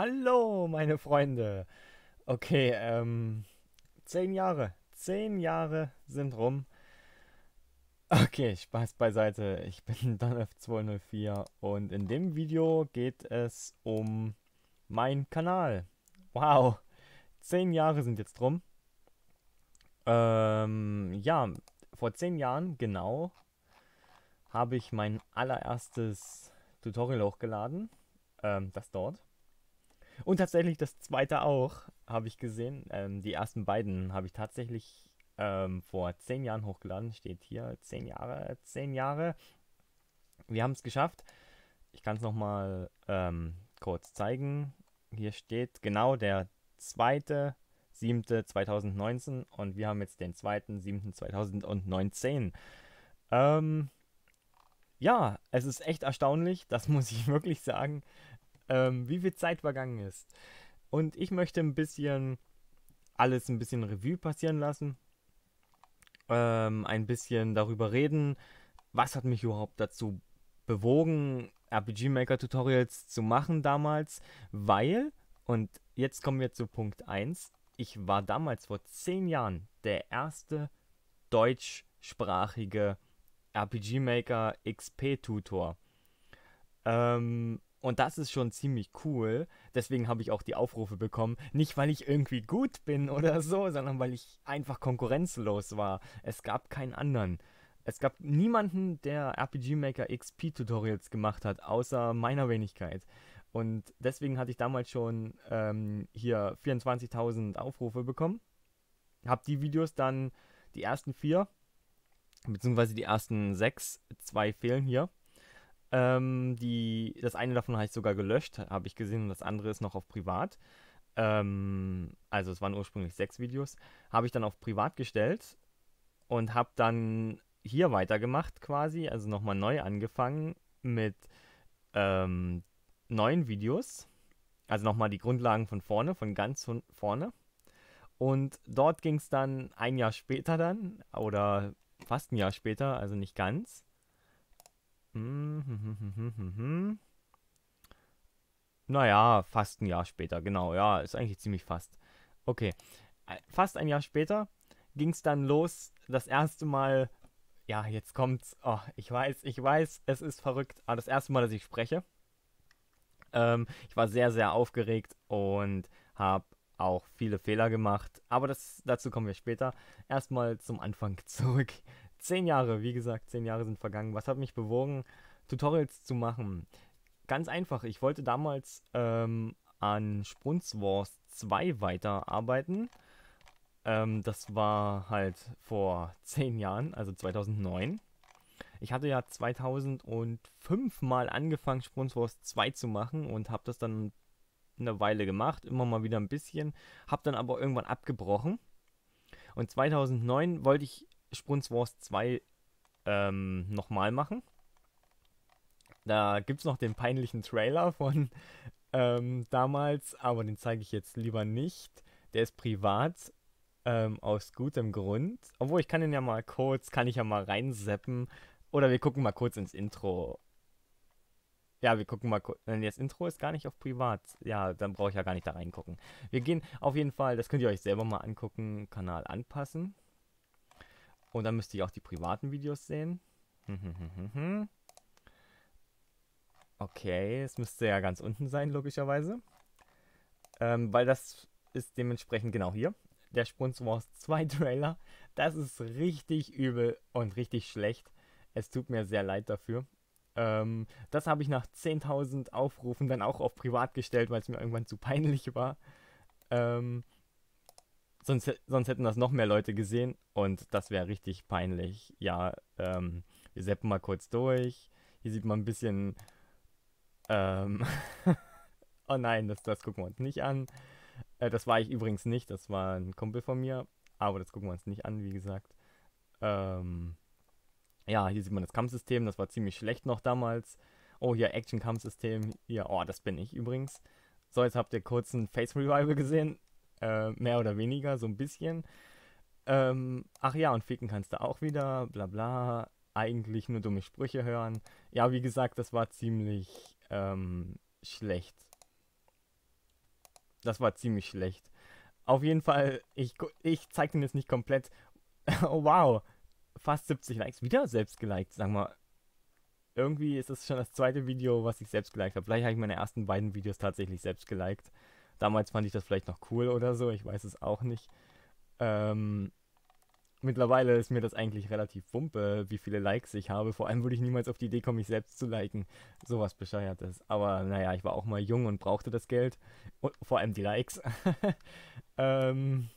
Hallo, meine Freunde. Okay, ähm, zehn Jahre. Zehn Jahre sind rum. Okay, Spaß beiseite. Ich bin DonF204 und in dem Video geht es um meinen Kanal. Wow, zehn Jahre sind jetzt rum. Ähm, ja, vor zehn Jahren genau habe ich mein allererstes Tutorial hochgeladen. Ähm, das dort und tatsächlich das zweite auch, habe ich gesehen. Ähm, die ersten beiden habe ich tatsächlich ähm, vor zehn Jahren hochgeladen. Steht hier zehn Jahre, zehn Jahre. Wir haben es geschafft. Ich kann es nochmal ähm, kurz zeigen. Hier steht genau der zweite 7.2019 und wir haben jetzt den 2.7.2019. Ähm, ja, es ist echt erstaunlich, das muss ich wirklich sagen ähm, wie viel Zeit vergangen ist. Und ich möchte ein bisschen alles ein bisschen Revue passieren lassen, ähm, ein bisschen darüber reden, was hat mich überhaupt dazu bewogen, RPG Maker Tutorials zu machen damals, weil, und jetzt kommen wir zu Punkt 1, ich war damals vor 10 Jahren der erste deutschsprachige RPG Maker XP Tutor. Ähm, und das ist schon ziemlich cool. Deswegen habe ich auch die Aufrufe bekommen. Nicht, weil ich irgendwie gut bin oder so, sondern weil ich einfach konkurrenzlos war. Es gab keinen anderen. Es gab niemanden, der RPG Maker XP Tutorials gemacht hat, außer meiner Wenigkeit. Und deswegen hatte ich damals schon ähm, hier 24.000 Aufrufe bekommen. Hab die Videos dann, die ersten vier, beziehungsweise die ersten sechs, zwei fehlen hier, ähm, die, das eine davon habe ich sogar gelöscht, habe ich gesehen, und das andere ist noch auf privat. Ähm, also es waren ursprünglich sechs Videos, habe ich dann auf privat gestellt und habe dann hier weitergemacht quasi, also nochmal neu angefangen mit ähm, neuen Videos. Also nochmal die Grundlagen von vorne, von ganz vorne. Und dort ging es dann ein Jahr später dann, oder fast ein Jahr später, also nicht ganz, hm hm hm, hm, hm, hm, naja, fast ein Jahr später, genau. Ja, ist eigentlich ziemlich fast. Okay. Äh, fast ein Jahr später ging es dann los, das erste Mal. Ja, jetzt kommt's. Oh, ich weiß, ich weiß, es ist verrückt. Aber das erste Mal, dass ich spreche. Ähm, ich war sehr, sehr aufgeregt und habe auch viele Fehler gemacht. Aber das, dazu kommen wir später. Erstmal zum Anfang zurück Zehn Jahre, wie gesagt, zehn Jahre sind vergangen. Was hat mich bewogen, Tutorials zu machen? Ganz einfach, ich wollte damals ähm, an Sprunz Wars 2 weiterarbeiten. Ähm, das war halt vor zehn Jahren, also 2009. Ich hatte ja 2005 mal angefangen, Sprunz Wars 2 zu machen und habe das dann eine Weile gemacht, immer mal wieder ein bisschen, habe dann aber irgendwann abgebrochen. Und 2009 wollte ich Sprunz Wars 2 ähm, nochmal machen. Da gibt es noch den peinlichen Trailer von ähm, damals, aber den zeige ich jetzt lieber nicht. Der ist privat ähm, aus gutem Grund. Obwohl, ich kann den ja mal kurz, kann ich ja mal reinseppen. Oder wir gucken mal kurz ins Intro. Ja, wir gucken mal kurz. Das Intro ist gar nicht auf privat. Ja, dann brauche ich ja gar nicht da reingucken. Wir gehen auf jeden Fall, das könnt ihr euch selber mal angucken, Kanal anpassen. Und dann müsste ich auch die privaten Videos sehen. Okay, es müsste ja ganz unten sein, logischerweise. Ähm, weil das ist dementsprechend genau hier. Der Sprunz Wars 2 Trailer. Das ist richtig übel und richtig schlecht. Es tut mir sehr leid dafür. Ähm, das habe ich nach 10.000 Aufrufen dann auch auf privat gestellt, weil es mir irgendwann zu peinlich war. Ähm, Sonst, sonst hätten das noch mehr Leute gesehen und das wäre richtig peinlich. Ja, ähm, wir seppen mal kurz durch. Hier sieht man ein bisschen. Ähm, oh nein, das, das gucken wir uns nicht an. Äh, das war ich übrigens nicht, das war ein Kumpel von mir. Aber das gucken wir uns nicht an, wie gesagt. Ähm, ja, hier sieht man das Kampfsystem, das war ziemlich schlecht noch damals. Oh, hier Action-Kampfsystem. Hier, oh, das bin ich übrigens. So, jetzt habt ihr kurz ein Face Revival gesehen äh, mehr oder weniger, so ein bisschen. Ähm, ach ja, und ficken kannst du auch wieder, bla bla, eigentlich nur dumme Sprüche hören. Ja, wie gesagt, das war ziemlich ähm, schlecht. Das war ziemlich schlecht. Auf jeden Fall, ich, ich zeig den jetzt nicht komplett. oh, wow, fast 70 Likes, wieder selbst geliked, sag mal irgendwie ist das schon das zweite Video, was ich selbst geliked habe. Vielleicht habe ich meine ersten beiden Videos tatsächlich selbst geliked. Damals fand ich das vielleicht noch cool oder so, ich weiß es auch nicht. Ähm, mittlerweile ist mir das eigentlich relativ wumpe, wie viele Likes ich habe. Vor allem würde ich niemals auf die Idee kommen, mich selbst zu liken. Sowas Bescheuertes. Aber naja, ich war auch mal jung und brauchte das Geld. Und vor allem die Likes. ähm,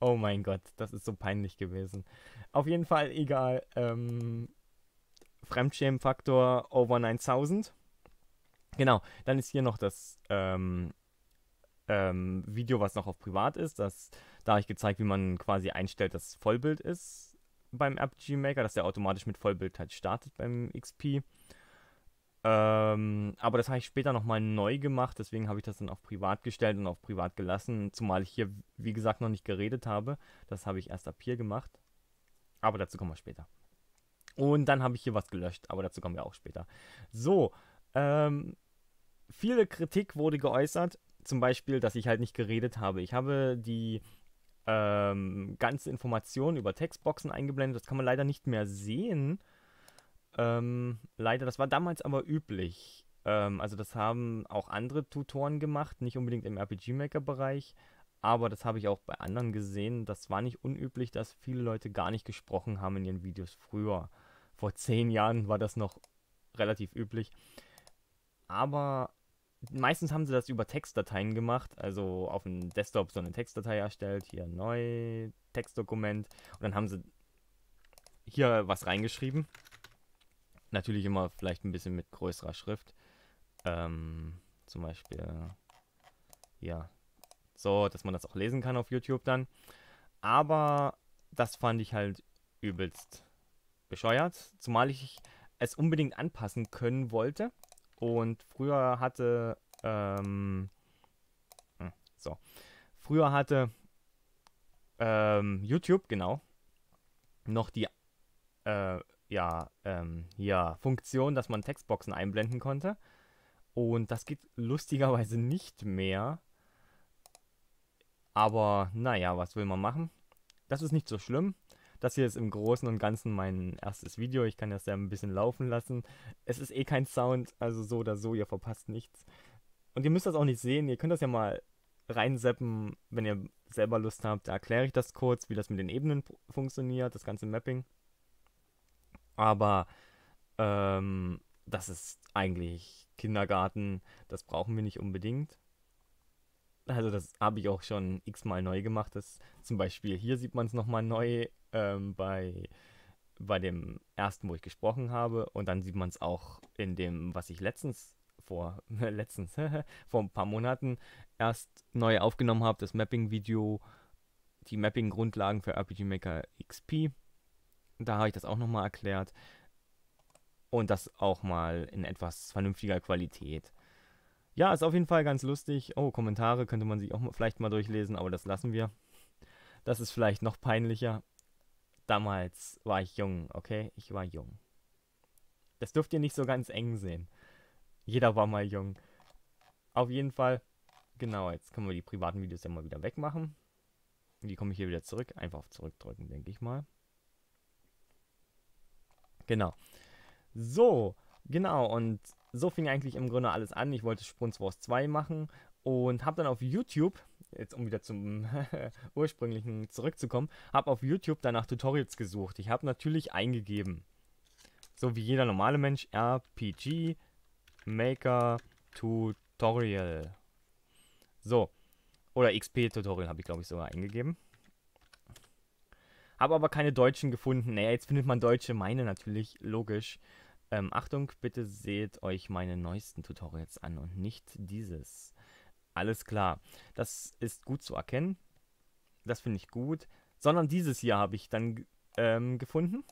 oh mein Gott, das ist so peinlich gewesen. Auf jeden Fall, egal. Ähm, Fremdschämenfaktor over 9000. Genau, dann ist hier noch das ähm, ähm, Video, was noch auf privat ist. Das, da habe ich gezeigt, wie man quasi einstellt, dass Vollbild ist beim RPG Maker, dass der automatisch mit Vollbild halt startet beim XP. Ähm, aber das habe ich später nochmal neu gemacht, deswegen habe ich das dann auf privat gestellt und auf privat gelassen, zumal ich hier, wie gesagt, noch nicht geredet habe. Das habe ich erst ab hier gemacht. Aber dazu kommen wir später. Und dann habe ich hier was gelöscht, aber dazu kommen wir auch später. So, ähm, viele Kritik wurde geäußert, zum Beispiel, dass ich halt nicht geredet habe. Ich habe die ähm, ganze Information über Textboxen eingeblendet. Das kann man leider nicht mehr sehen. Ähm, leider, das war damals aber üblich. Ähm, also das haben auch andere Tutoren gemacht, nicht unbedingt im RPG-Maker-Bereich, aber das habe ich auch bei anderen gesehen. Das war nicht unüblich, dass viele Leute gar nicht gesprochen haben in ihren Videos früher. Vor zehn Jahren war das noch relativ üblich. Aber meistens haben sie das über Textdateien gemacht, also auf dem Desktop so eine Textdatei erstellt, hier neu, Textdokument und dann haben sie hier was reingeschrieben. Natürlich immer vielleicht ein bisschen mit größerer Schrift. Ähm, zum Beispiel, ja, so, dass man das auch lesen kann auf YouTube dann. Aber das fand ich halt übelst bescheuert, zumal ich es unbedingt anpassen können wollte. Und früher hatte, ähm, hm, so, früher hatte ähm, YouTube, genau, noch die, äh, ja, ähm, ja, Funktion, dass man Textboxen einblenden konnte. Und das geht lustigerweise nicht mehr. Aber naja, was will man machen? Das ist nicht so schlimm. Das hier ist im Großen und Ganzen mein erstes Video. Ich kann das ja ein bisschen laufen lassen. Es ist eh kein Sound, also so oder so, ihr verpasst nichts. Und ihr müsst das auch nicht sehen, ihr könnt das ja mal reinseppen, wenn ihr selber Lust habt. Da erkläre ich das kurz, wie das mit den Ebenen funktioniert, das ganze Mapping. Aber ähm, das ist eigentlich Kindergarten, das brauchen wir nicht unbedingt also das habe ich auch schon x-mal neu gemacht. Das, zum Beispiel hier sieht man es nochmal neu ähm, bei, bei dem ersten, wo ich gesprochen habe. Und dann sieht man es auch in dem, was ich letztens vor letztens, vor ein paar Monaten erst neu aufgenommen habe, das Mapping-Video, die Mapping-Grundlagen für RPG Maker XP. Da habe ich das auch nochmal erklärt. Und das auch mal in etwas vernünftiger Qualität. Ja, ist auf jeden Fall ganz lustig. Oh, Kommentare könnte man sich auch vielleicht mal durchlesen, aber das lassen wir. Das ist vielleicht noch peinlicher. Damals war ich jung, okay? Ich war jung. Das dürft ihr nicht so ganz eng sehen. Jeder war mal jung. Auf jeden Fall, genau, jetzt können wir die privaten Videos ja mal wieder wegmachen. Die komme ich hier wieder zurück. Einfach auf zurückdrücken, denke ich mal. Genau. So, genau, und so fing eigentlich im Grunde alles an. Ich wollte Sprunz Wars 2 machen und habe dann auf YouTube, jetzt um wieder zum ursprünglichen zurückzukommen, habe auf YouTube danach Tutorials gesucht. Ich habe natürlich eingegeben, so wie jeder normale Mensch, RPG Maker Tutorial. So, oder XP Tutorial habe ich glaube ich sogar eingegeben. Habe aber keine Deutschen gefunden. Naja, jetzt findet man Deutsche, meine natürlich, logisch. Ähm, Achtung, bitte seht euch meine neuesten Tutorials an und nicht dieses. Alles klar, das ist gut zu erkennen. Das finde ich gut. Sondern dieses hier habe ich dann ähm, gefunden.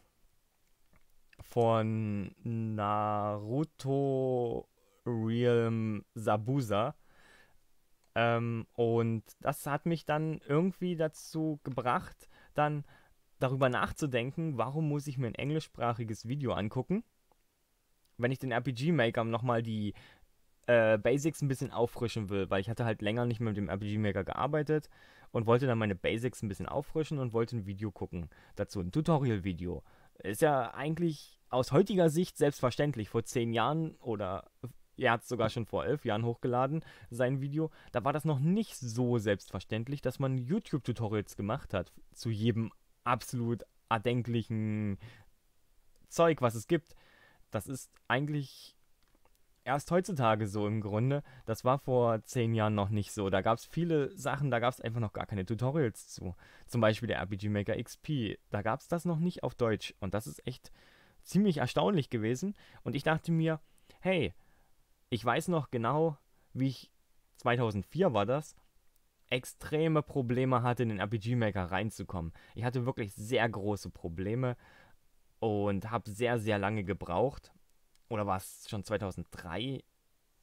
Von Naruto Realm Sabusa. Ähm, und das hat mich dann irgendwie dazu gebracht, dann darüber nachzudenken, warum muss ich mir ein englischsprachiges Video angucken, wenn ich den RPG-Maker nochmal die äh, Basics ein bisschen auffrischen will, weil ich hatte halt länger nicht mehr mit dem RPG-Maker gearbeitet und wollte dann meine Basics ein bisschen auffrischen und wollte ein Video gucken. Dazu ein Tutorial-Video. Ist ja eigentlich aus heutiger Sicht selbstverständlich. Vor zehn Jahren oder er hat es sogar schon vor elf Jahren hochgeladen, sein Video. Da war das noch nicht so selbstverständlich, dass man YouTube-Tutorials gemacht hat zu jedem absolut erdenklichen Zeug, was es gibt das ist eigentlich erst heutzutage so im Grunde. Das war vor zehn Jahren noch nicht so. Da gab es viele Sachen, da gab es einfach noch gar keine Tutorials zu. Zum Beispiel der RPG Maker XP. Da gab es das noch nicht auf Deutsch. Und das ist echt ziemlich erstaunlich gewesen. Und ich dachte mir, hey, ich weiß noch genau, wie ich 2004 war das, extreme Probleme hatte, in den RPG Maker reinzukommen. Ich hatte wirklich sehr große Probleme und habe sehr, sehr lange gebraucht. Oder war es schon 2003?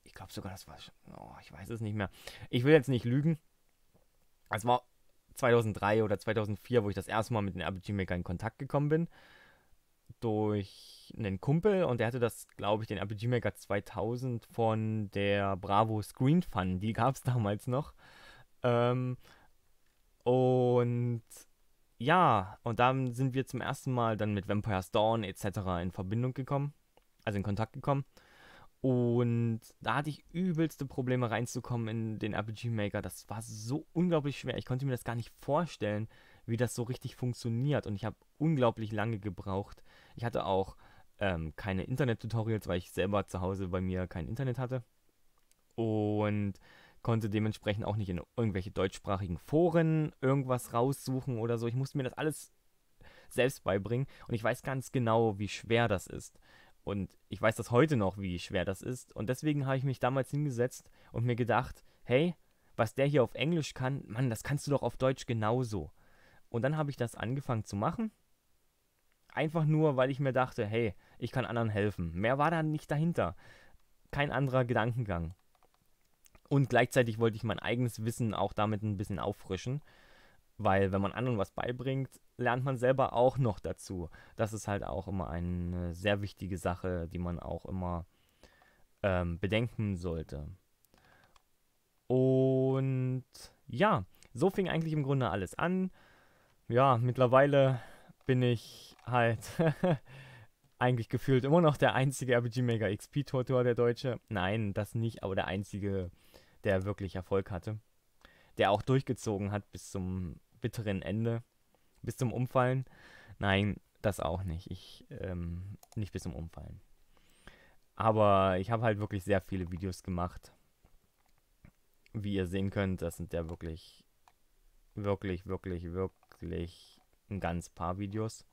Ich glaube sogar, das war schon, oh, ich weiß es nicht mehr. Ich will jetzt nicht lügen. Es war 2003 oder 2004, wo ich das erste Mal mit dem RPG Maker in Kontakt gekommen bin. Durch einen Kumpel und der hatte das, glaube ich, den RPG Maker 2000 von der Bravo Screen Fun. Die gab es damals noch. Ähm, und ja, und dann sind wir zum ersten Mal dann mit Vampire's Dawn etc. in Verbindung gekommen, also in Kontakt gekommen. Und da hatte ich übelste Probleme reinzukommen in den RPG Maker. Das war so unglaublich schwer. Ich konnte mir das gar nicht vorstellen, wie das so richtig funktioniert. Und ich habe unglaublich lange gebraucht. Ich hatte auch ähm, keine Internet-Tutorials, weil ich selber zu Hause bei mir kein Internet hatte. Und konnte dementsprechend auch nicht in irgendwelche deutschsprachigen Foren irgendwas raussuchen oder so. Ich musste mir das alles selbst beibringen und ich weiß ganz genau, wie schwer das ist. Und ich weiß das heute noch, wie schwer das ist. Und deswegen habe ich mich damals hingesetzt und mir gedacht, hey, was der hier auf Englisch kann, Mann, das kannst du doch auf Deutsch genauso. Und dann habe ich das angefangen zu machen. Einfach nur, weil ich mir dachte, hey, ich kann anderen helfen. Mehr war da nicht dahinter. Kein anderer Gedankengang. Und gleichzeitig wollte ich mein eigenes Wissen auch damit ein bisschen auffrischen, weil wenn man anderen was beibringt, lernt man selber auch noch dazu. Das ist halt auch immer eine sehr wichtige Sache, die man auch immer ähm, bedenken sollte. Und ja, so fing eigentlich im Grunde alles an. Ja, mittlerweile bin ich halt eigentlich gefühlt immer noch der einzige RPG Maker XP tortor der Deutsche. Nein, das nicht, aber der einzige der wirklich Erfolg hatte, der auch durchgezogen hat bis zum bitteren Ende, bis zum Umfallen. Nein, das auch nicht. Ich ähm, nicht bis zum Umfallen. Aber ich habe halt wirklich sehr viele Videos gemacht. Wie ihr sehen könnt, das sind ja wirklich, wirklich, wirklich, wirklich ein ganz paar Videos.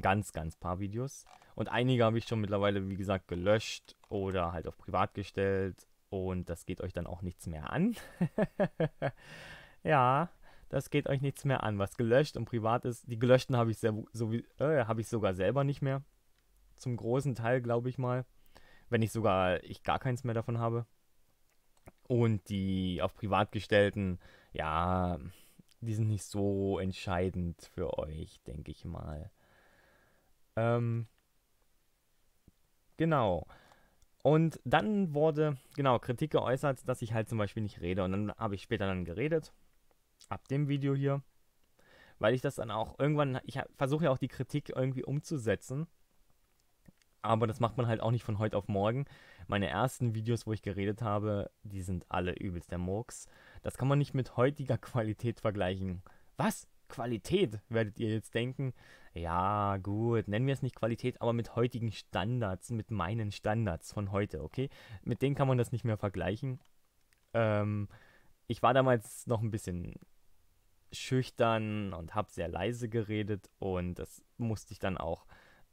Ganz, ganz paar Videos. Und einige habe ich schon mittlerweile, wie gesagt, gelöscht oder halt auf privat gestellt und das geht euch dann auch nichts mehr an. ja, das geht euch nichts mehr an, was gelöscht und privat ist. Die gelöschten habe ich, so äh, hab ich sogar selber nicht mehr. Zum großen Teil, glaube ich mal. Wenn ich sogar ich gar keins mehr davon habe. Und die auf privat gestellten, ja, die sind nicht so entscheidend für euch, denke ich mal. Ähm, genau. Und dann wurde, genau, Kritik geäußert, dass ich halt zum Beispiel nicht rede. Und dann habe ich später dann geredet, ab dem Video hier, weil ich das dann auch irgendwann, ich versuche ja auch die Kritik irgendwie umzusetzen. Aber das macht man halt auch nicht von heute auf morgen. Meine ersten Videos, wo ich geredet habe, die sind alle übelst der Murks. Das kann man nicht mit heutiger Qualität vergleichen. Was? Qualität, werdet ihr jetzt denken. Ja, gut, nennen wir es nicht Qualität, aber mit heutigen Standards, mit meinen Standards von heute, okay? Mit denen kann man das nicht mehr vergleichen. Ähm, ich war damals noch ein bisschen schüchtern und habe sehr leise geredet und das musste ich dann auch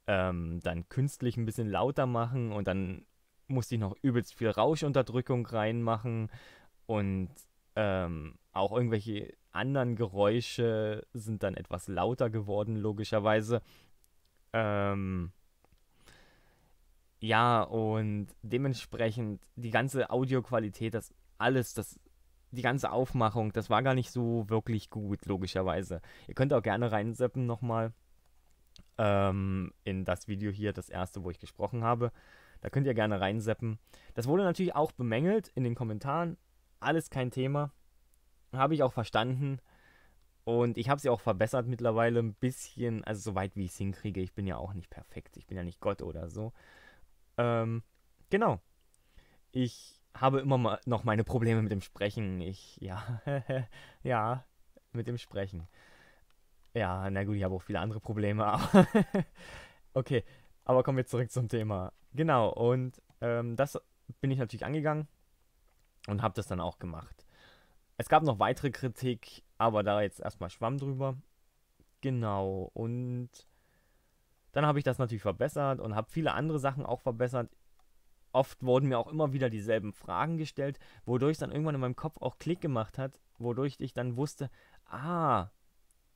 ähm, dann künstlich ein bisschen lauter machen und dann musste ich noch übelst viel Rauschunterdrückung reinmachen und ähm, auch irgendwelche anderen Geräusche sind dann etwas lauter geworden, logischerweise. Ähm, ja, und dementsprechend die ganze Audioqualität, das alles, das, die ganze Aufmachung, das war gar nicht so wirklich gut, logischerweise. Ihr könnt auch gerne reinseppen nochmal ähm, in das Video hier, das erste, wo ich gesprochen habe. Da könnt ihr gerne reinseppen. Das wurde natürlich auch bemängelt in den Kommentaren. Alles kein Thema habe ich auch verstanden. Und ich habe sie auch verbessert mittlerweile ein bisschen, also soweit wie ich es hinkriege. Ich bin ja auch nicht perfekt. Ich bin ja nicht Gott oder so. Ähm, genau. Ich habe immer mal noch meine Probleme mit dem Sprechen. Ich, ja, ja, mit dem Sprechen. Ja, na gut, ich habe auch viele andere Probleme, okay. Aber kommen wir zurück zum Thema. Genau, und ähm, das bin ich natürlich angegangen und habe das dann auch gemacht. Es gab noch weitere Kritik, aber da jetzt erstmal Schwamm drüber. Genau, und dann habe ich das natürlich verbessert und habe viele andere Sachen auch verbessert. Oft wurden mir auch immer wieder dieselben Fragen gestellt, wodurch es dann irgendwann in meinem Kopf auch Klick gemacht hat, wodurch ich dann wusste, ah,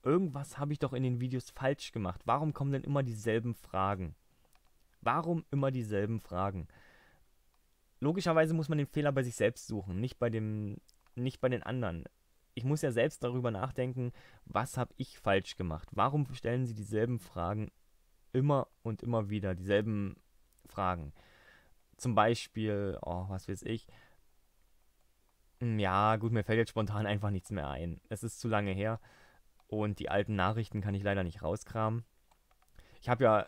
irgendwas habe ich doch in den Videos falsch gemacht. Warum kommen denn immer dieselben Fragen? Warum immer dieselben Fragen? Logischerweise muss man den Fehler bei sich selbst suchen, nicht bei dem nicht bei den anderen. Ich muss ja selbst darüber nachdenken, was habe ich falsch gemacht? Warum stellen sie dieselben Fragen immer und immer wieder, dieselben Fragen? Zum Beispiel, oh, was weiß ich, hm, ja, gut, mir fällt jetzt spontan einfach nichts mehr ein. Es ist zu lange her und die alten Nachrichten kann ich leider nicht rauskramen. Ich habe ja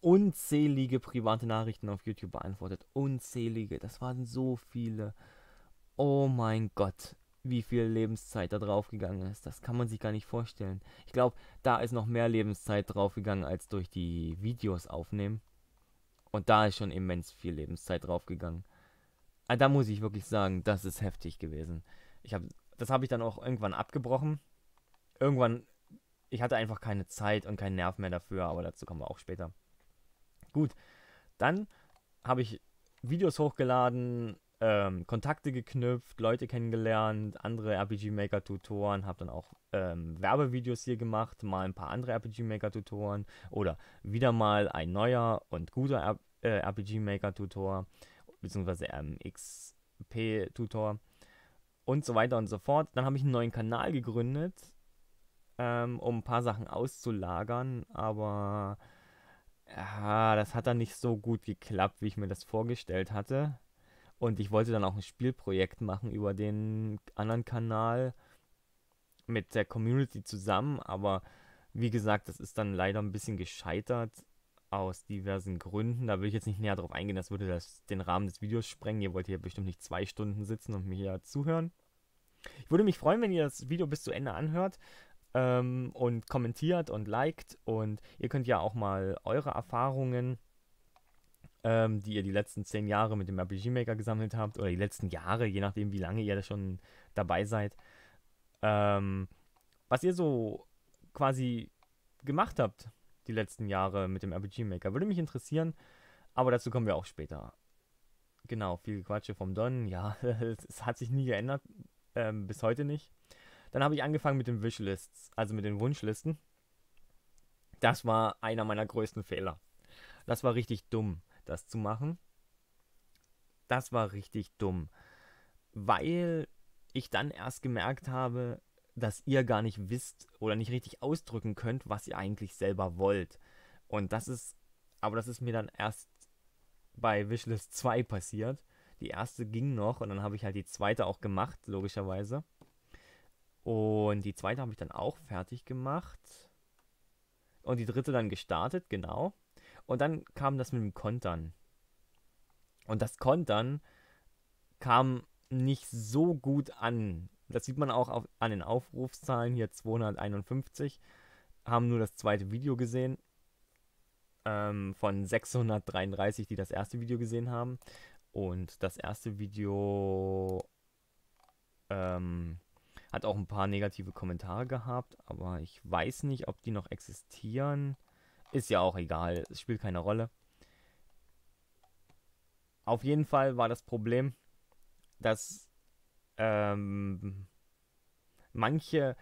unzählige private Nachrichten auf YouTube beantwortet. Unzählige, das waren so viele. Oh mein Gott, wie viel Lebenszeit da draufgegangen ist. Das kann man sich gar nicht vorstellen. Ich glaube, da ist noch mehr Lebenszeit draufgegangen als durch die Videos aufnehmen. Und da ist schon immens viel Lebenszeit draufgegangen. Aber ah, da muss ich wirklich sagen, das ist heftig gewesen. Ich habe, das habe ich dann auch irgendwann abgebrochen. Irgendwann, ich hatte einfach keine Zeit und keinen Nerv mehr dafür, aber dazu kommen wir auch später. Gut, dann habe ich Videos hochgeladen, ähm, Kontakte geknüpft, Leute kennengelernt, andere RPG-Maker-Tutoren, habe dann auch ähm, Werbevideos hier gemacht, mal ein paar andere RPG-Maker-Tutoren oder wieder mal ein neuer und guter äh, RPG-Maker-Tutor, beziehungsweise ähm, XP-Tutor und so weiter und so fort. Dann habe ich einen neuen Kanal gegründet, ähm, um ein paar Sachen auszulagern, aber ja, das hat dann nicht so gut geklappt, wie ich mir das vorgestellt hatte. Und ich wollte dann auch ein Spielprojekt machen über den anderen Kanal mit der Community zusammen, aber wie gesagt, das ist dann leider ein bisschen gescheitert aus diversen Gründen. Da will ich jetzt nicht näher drauf eingehen, das würde das den Rahmen des Videos sprengen. Ihr wollt hier bestimmt nicht zwei Stunden sitzen und mir hier zuhören. Ich würde mich freuen, wenn ihr das Video bis zu Ende anhört ähm, und kommentiert und liked. Und ihr könnt ja auch mal eure Erfahrungen ähm, die ihr die letzten zehn Jahre mit dem RPG Maker gesammelt habt oder die letzten Jahre, je nachdem, wie lange ihr da schon dabei seid. Ähm, was ihr so quasi gemacht habt die letzten Jahre mit dem RPG Maker, würde mich interessieren, aber dazu kommen wir auch später. Genau, viel Quatsche vom Don. Ja, es hat sich nie geändert, ähm, bis heute nicht. Dann habe ich angefangen mit den Wishlists, also mit den Wunschlisten. Das war einer meiner größten Fehler. Das war richtig dumm das zu machen. Das war richtig dumm, weil ich dann erst gemerkt habe, dass ihr gar nicht wisst oder nicht richtig ausdrücken könnt, was ihr eigentlich selber wollt. Und das ist, aber das ist mir dann erst bei Wishlist 2 passiert. Die erste ging noch und dann habe ich halt die zweite auch gemacht, logischerweise. Und die zweite habe ich dann auch fertig gemacht. Und die dritte dann gestartet, genau. Und dann kam das mit dem Kontern. Und das Kontern kam nicht so gut an. Das sieht man auch auf, an den Aufrufszahlen. Hier 251 haben nur das zweite Video gesehen. Ähm, von 633, die das erste Video gesehen haben. Und das erste Video ähm, hat auch ein paar negative Kommentare gehabt, aber ich weiß nicht, ob die noch existieren. Ist ja auch egal, es spielt keine Rolle. Auf jeden Fall war das Problem, dass ähm, manche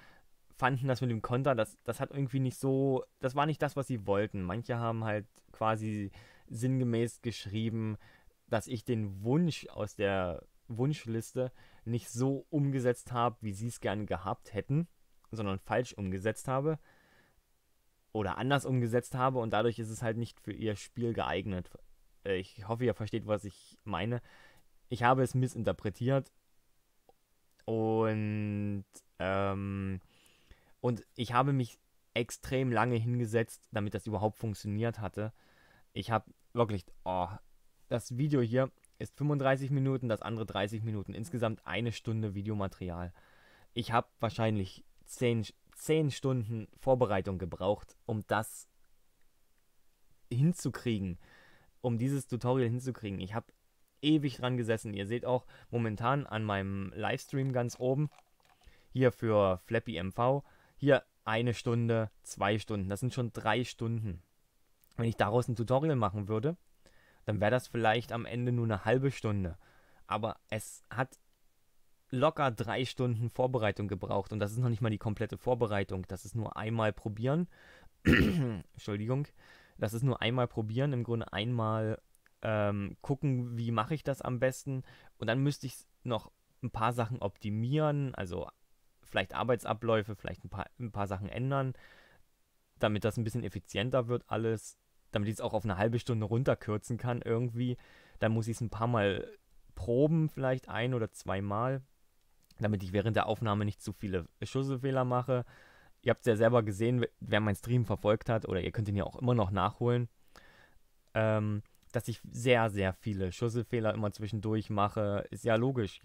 fanden das mit dem Konter, das, das hat irgendwie nicht so, das war nicht das, was sie wollten. Manche haben halt quasi sinngemäß geschrieben, dass ich den Wunsch aus der Wunschliste nicht so umgesetzt habe, wie sie es gerne gehabt hätten, sondern falsch umgesetzt habe oder anders umgesetzt habe und dadurch ist es halt nicht für ihr Spiel geeignet. Ich hoffe, ihr versteht, was ich meine. Ich habe es missinterpretiert und ähm, und ich habe mich extrem lange hingesetzt, damit das überhaupt funktioniert hatte. Ich habe wirklich, oh, das Video hier ist 35 Minuten, das andere 30 Minuten, insgesamt eine Stunde Videomaterial. Ich habe wahrscheinlich 10 Stunden zehn Stunden Vorbereitung gebraucht, um das hinzukriegen, um dieses Tutorial hinzukriegen. Ich habe ewig dran gesessen. Ihr seht auch momentan an meinem Livestream ganz oben, hier für Flappy MV, hier eine Stunde, zwei Stunden. Das sind schon drei Stunden. Wenn ich daraus ein Tutorial machen würde, dann wäre das vielleicht am Ende nur eine halbe Stunde. Aber es hat locker drei Stunden Vorbereitung gebraucht. Und das ist noch nicht mal die komplette Vorbereitung. Das ist nur einmal probieren. Entschuldigung. Das ist nur einmal probieren. Im Grunde einmal ähm, gucken, wie mache ich das am besten. Und dann müsste ich noch ein paar Sachen optimieren. Also vielleicht Arbeitsabläufe, vielleicht ein paar, ein paar Sachen ändern, damit das ein bisschen effizienter wird alles. Damit ich es auch auf eine halbe Stunde runterkürzen kann irgendwie. Dann muss ich es ein paar Mal proben, vielleicht ein oder zweimal damit ich während der Aufnahme nicht zu viele Schlüsselfehler mache. Ihr habt es ja selber gesehen, wer meinen Stream verfolgt hat, oder ihr könnt ihn ja auch immer noch nachholen, ähm, dass ich sehr, sehr viele Schlüsselfehler immer zwischendurch mache. Ist ja logisch.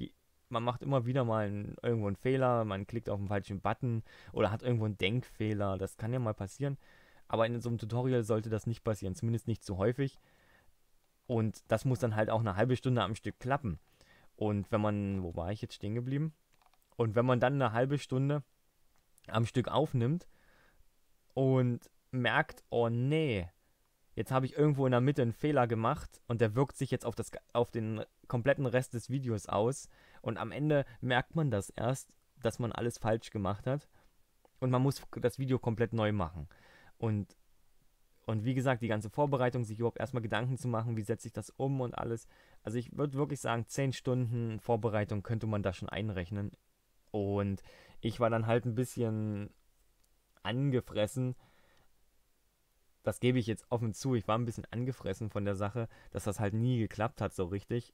Man macht immer wieder mal einen, irgendwo einen Fehler, man klickt auf den falschen Button oder hat irgendwo einen Denkfehler. Das kann ja mal passieren. Aber in so einem Tutorial sollte das nicht passieren, zumindest nicht zu häufig. Und das muss dann halt auch eine halbe Stunde am Stück klappen. Und wenn man, wo war ich jetzt stehen geblieben? Und wenn man dann eine halbe Stunde am Stück aufnimmt und merkt, oh nee, jetzt habe ich irgendwo in der Mitte einen Fehler gemacht und der wirkt sich jetzt auf, das, auf den kompletten Rest des Videos aus. Und am Ende merkt man das erst, dass man alles falsch gemacht hat. Und man muss das Video komplett neu machen. Und und wie gesagt, die ganze Vorbereitung, sich überhaupt erstmal Gedanken zu machen, wie setze ich das um und alles. Also ich würde wirklich sagen, 10 Stunden Vorbereitung könnte man da schon einrechnen. Und ich war dann halt ein bisschen angefressen. Das gebe ich jetzt offen zu. Ich war ein bisschen angefressen von der Sache, dass das halt nie geklappt hat so richtig.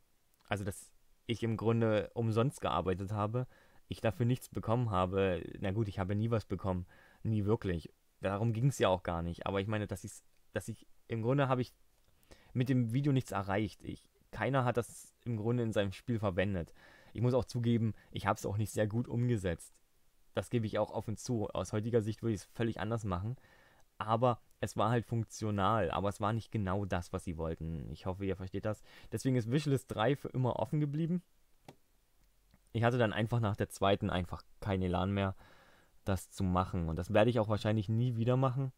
Also dass ich im Grunde umsonst gearbeitet habe, ich dafür nichts bekommen habe. Na gut, ich habe nie was bekommen. Nie wirklich. Darum ging es ja auch gar nicht. Aber ich meine, dass ich, dass ich, im Grunde habe ich mit dem Video nichts erreicht. Ich, keiner hat das im Grunde in seinem Spiel verwendet. Ich muss auch zugeben, ich habe es auch nicht sehr gut umgesetzt. Das gebe ich auch offen zu. Aus heutiger Sicht würde ich es völlig anders machen. Aber es war halt funktional, aber es war nicht genau das, was sie wollten. Ich hoffe, ihr versteht das. Deswegen ist Wishlist 3 für immer offen geblieben. Ich hatte dann einfach nach der zweiten einfach keinen Elan mehr das zu machen. Und das werde ich auch wahrscheinlich nie wieder machen.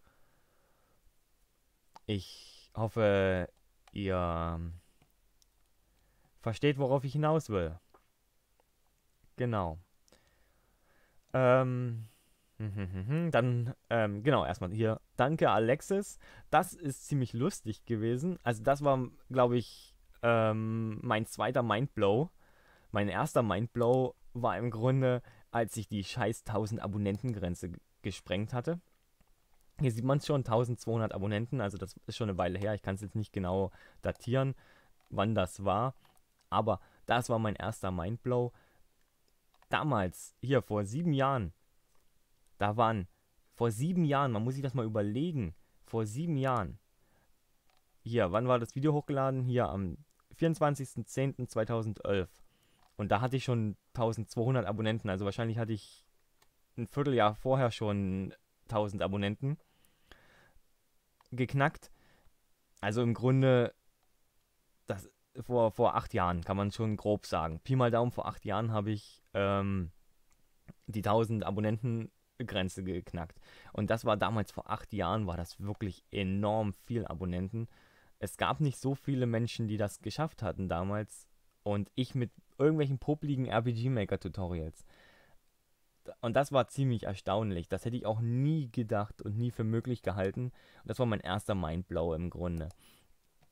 Ich hoffe, ihr ähm, versteht, worauf ich hinaus will. Genau. Ähm, hm, hm, hm, dann, ähm, genau, erstmal hier. Danke, Alexis. Das ist ziemlich lustig gewesen. Also, das war, glaube ich, ähm, mein zweiter Mindblow. Mein erster Mindblow war im Grunde, als ich die scheiß 1000 Abonnentengrenze gesprengt hatte. Hier sieht man es schon, 1200 Abonnenten, also das ist schon eine Weile her. Ich kann es jetzt nicht genau datieren, wann das war. Aber das war mein erster Mindblow. Damals, hier vor sieben Jahren, da waren vor sieben Jahren, man muss sich das mal überlegen, vor sieben Jahren. Hier, wann war das Video hochgeladen? Hier am 24.10.2011. Und da hatte ich schon 1200 Abonnenten. Also wahrscheinlich hatte ich ein Vierteljahr vorher schon 1000 Abonnenten geknackt. Also im Grunde, das vor, vor acht Jahren kann man schon grob sagen. Pi mal Daumen, vor acht Jahren habe ich ähm, die 1000 Abonnenten Grenze geknackt. Und das war damals vor acht Jahren, war das wirklich enorm viel Abonnenten. Es gab nicht so viele Menschen, die das geschafft hatten damals. Und ich mit irgendwelchen popligen RPG-Maker-Tutorials. Und das war ziemlich erstaunlich. Das hätte ich auch nie gedacht und nie für möglich gehalten. Und das war mein erster Mindblow im Grunde.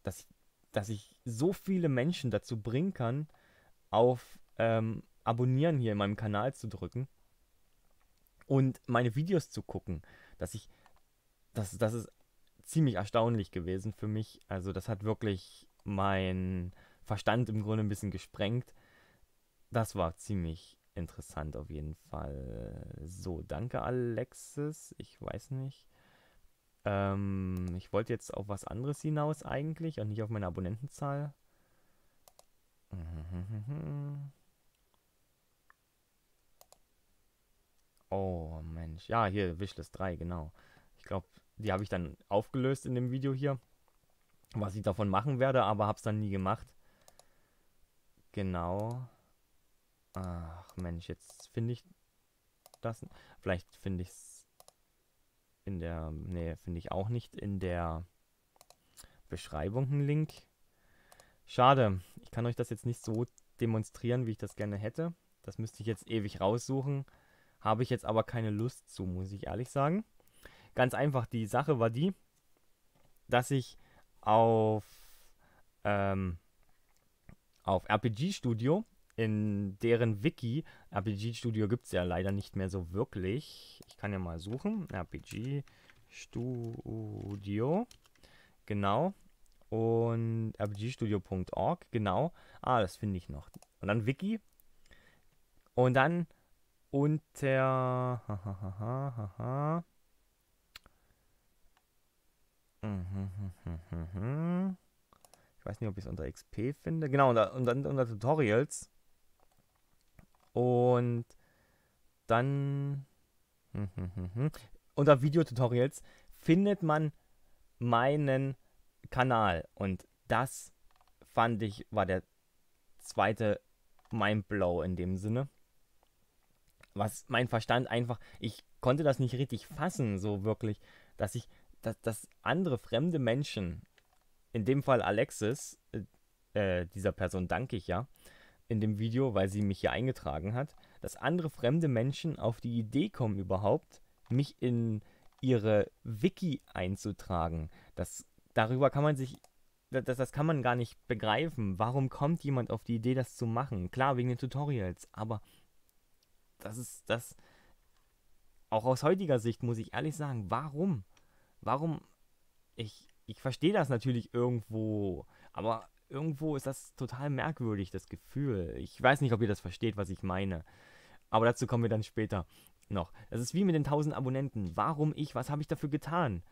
Dass ich, dass ich so viele Menschen dazu bringen kann, auf ähm, Abonnieren hier in meinem Kanal zu drücken und meine Videos zu gucken. Dass ich. Das, das ist ziemlich erstaunlich gewesen für mich. Also, das hat wirklich mein Verstand im Grunde ein bisschen gesprengt. Das war ziemlich interessant auf jeden Fall. So, danke Alexis. Ich weiß nicht. Ähm, ich wollte jetzt auf was anderes hinaus eigentlich und nicht auf meine Abonnentenzahl. Oh Mensch. Ja, hier, Wishlist 3, genau. Ich glaube, die habe ich dann aufgelöst in dem Video hier. Was ich davon machen werde, aber habe es dann nie gemacht. Genau. Ach Mensch, jetzt finde ich das. Vielleicht finde ich es in der. Nee, finde ich auch nicht in der Beschreibung einen Link. Schade, ich kann euch das jetzt nicht so demonstrieren, wie ich das gerne hätte. Das müsste ich jetzt ewig raussuchen. Habe ich jetzt aber keine Lust zu, muss ich ehrlich sagen. Ganz einfach, die Sache war die, dass ich auf, ähm, auf RPG Studio in deren Wiki, RPG Studio gibt es ja leider nicht mehr so wirklich. Ich kann ja mal suchen. RPG Studio. Genau. Und rpgstudio.org. Genau. Ah, das finde ich noch. Und dann Wiki. Und dann unter. Ich weiß nicht, ob ich es unter XP finde. Genau, unter, unter, unter Tutorials und dann hm, hm, hm, unter Videotutorials findet man meinen Kanal. Und das fand ich, war der zweite Mindblow in dem Sinne. Was mein Verstand einfach, ich konnte das nicht richtig fassen, so wirklich, dass ich, dass, dass andere fremde Menschen, in dem Fall Alexis, äh, äh dieser Person danke ich ja, in dem Video, weil sie mich hier eingetragen hat, dass andere fremde Menschen auf die Idee kommen überhaupt, mich in ihre Wiki einzutragen. Das, darüber kann man sich, das, das kann man gar nicht begreifen. Warum kommt jemand auf die Idee, das zu machen? Klar, wegen den Tutorials, aber das ist, das, auch aus heutiger Sicht muss ich ehrlich sagen, warum? Warum? Ich, ich verstehe das natürlich irgendwo, aber irgendwo ist das total merkwürdig, das Gefühl. Ich weiß nicht, ob ihr das versteht, was ich meine. Aber dazu kommen wir dann später noch. Das ist wie mit den 1000 Abonnenten. Warum ich? Was habe ich dafür getan?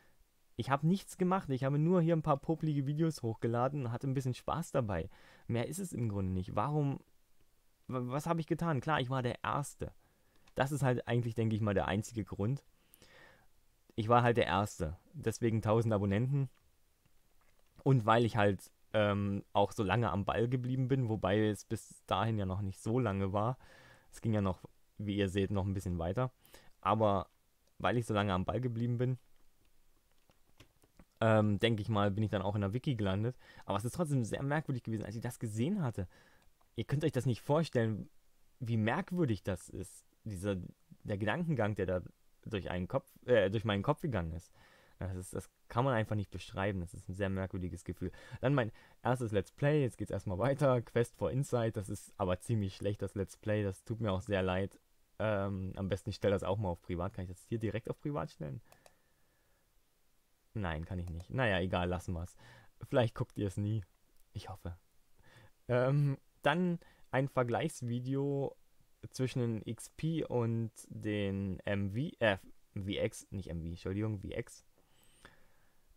Ich habe nichts gemacht. Ich habe nur hier ein paar popelige Videos hochgeladen und hatte ein bisschen Spaß dabei. Mehr ist es im Grunde nicht. Warum? Was habe ich getan? Klar, ich war der Erste. Das ist halt eigentlich, denke ich mal, der einzige Grund. Ich war halt der Erste. Deswegen 1000 Abonnenten. Und weil ich halt ähm, auch so lange am Ball geblieben bin, wobei es bis dahin ja noch nicht so lange war. Es ging ja noch, wie ihr seht, noch ein bisschen weiter. Aber weil ich so lange am Ball geblieben bin, ähm, denke ich mal, bin ich dann auch in der Wiki gelandet. Aber es ist trotzdem sehr merkwürdig gewesen, als ich das gesehen hatte. Ihr könnt euch das nicht vorstellen, wie merkwürdig das ist. Dieser, der Gedankengang, der da durch, einen Kopf, äh, durch meinen Kopf gegangen ist. Das, ist, das kann man einfach nicht beschreiben. Das ist ein sehr merkwürdiges Gefühl. Dann mein erstes Let's Play. Jetzt geht's erstmal weiter. Quest for Insight. Das ist aber ziemlich schlecht, das Let's Play. Das tut mir auch sehr leid. Ähm, am besten ich stelle das auch mal auf privat. Kann ich das hier direkt auf privat stellen? Nein, kann ich nicht. Naja, egal, lassen wir's. Vielleicht guckt ihr es nie. Ich hoffe. Ähm, dann ein Vergleichsvideo zwischen den XP und den MV, äh, VX, nicht MV, Entschuldigung, VX.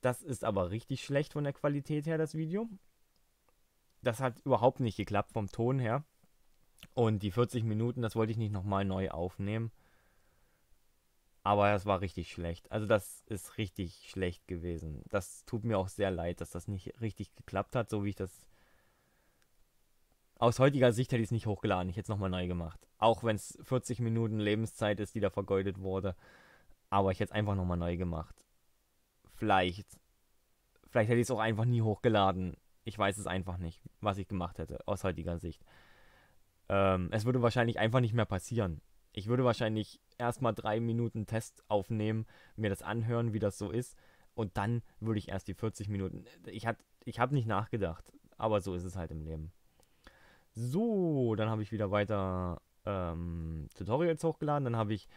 Das ist aber richtig schlecht von der Qualität her, das Video. Das hat überhaupt nicht geklappt vom Ton her. Und die 40 Minuten, das wollte ich nicht nochmal neu aufnehmen. Aber das war richtig schlecht. Also das ist richtig schlecht gewesen. Das tut mir auch sehr leid, dass das nicht richtig geklappt hat, so wie ich das... Aus heutiger Sicht hätte ich es nicht hochgeladen. Ich hätte es nochmal neu gemacht. Auch wenn es 40 Minuten Lebenszeit ist, die da vergeudet wurde. Aber ich hätte es einfach nochmal neu gemacht. Vielleicht. Vielleicht hätte ich es auch einfach nie hochgeladen. Ich weiß es einfach nicht, was ich gemacht hätte, aus heutiger Sicht. Ähm, es würde wahrscheinlich einfach nicht mehr passieren. Ich würde wahrscheinlich erstmal drei Minuten Test aufnehmen, mir das anhören, wie das so ist. Und dann würde ich erst die 40 Minuten. Äh, ich, ich habe nicht nachgedacht, aber so ist es halt im Leben. So, dann habe ich wieder weiter ähm, Tutorials hochgeladen. Dann habe ich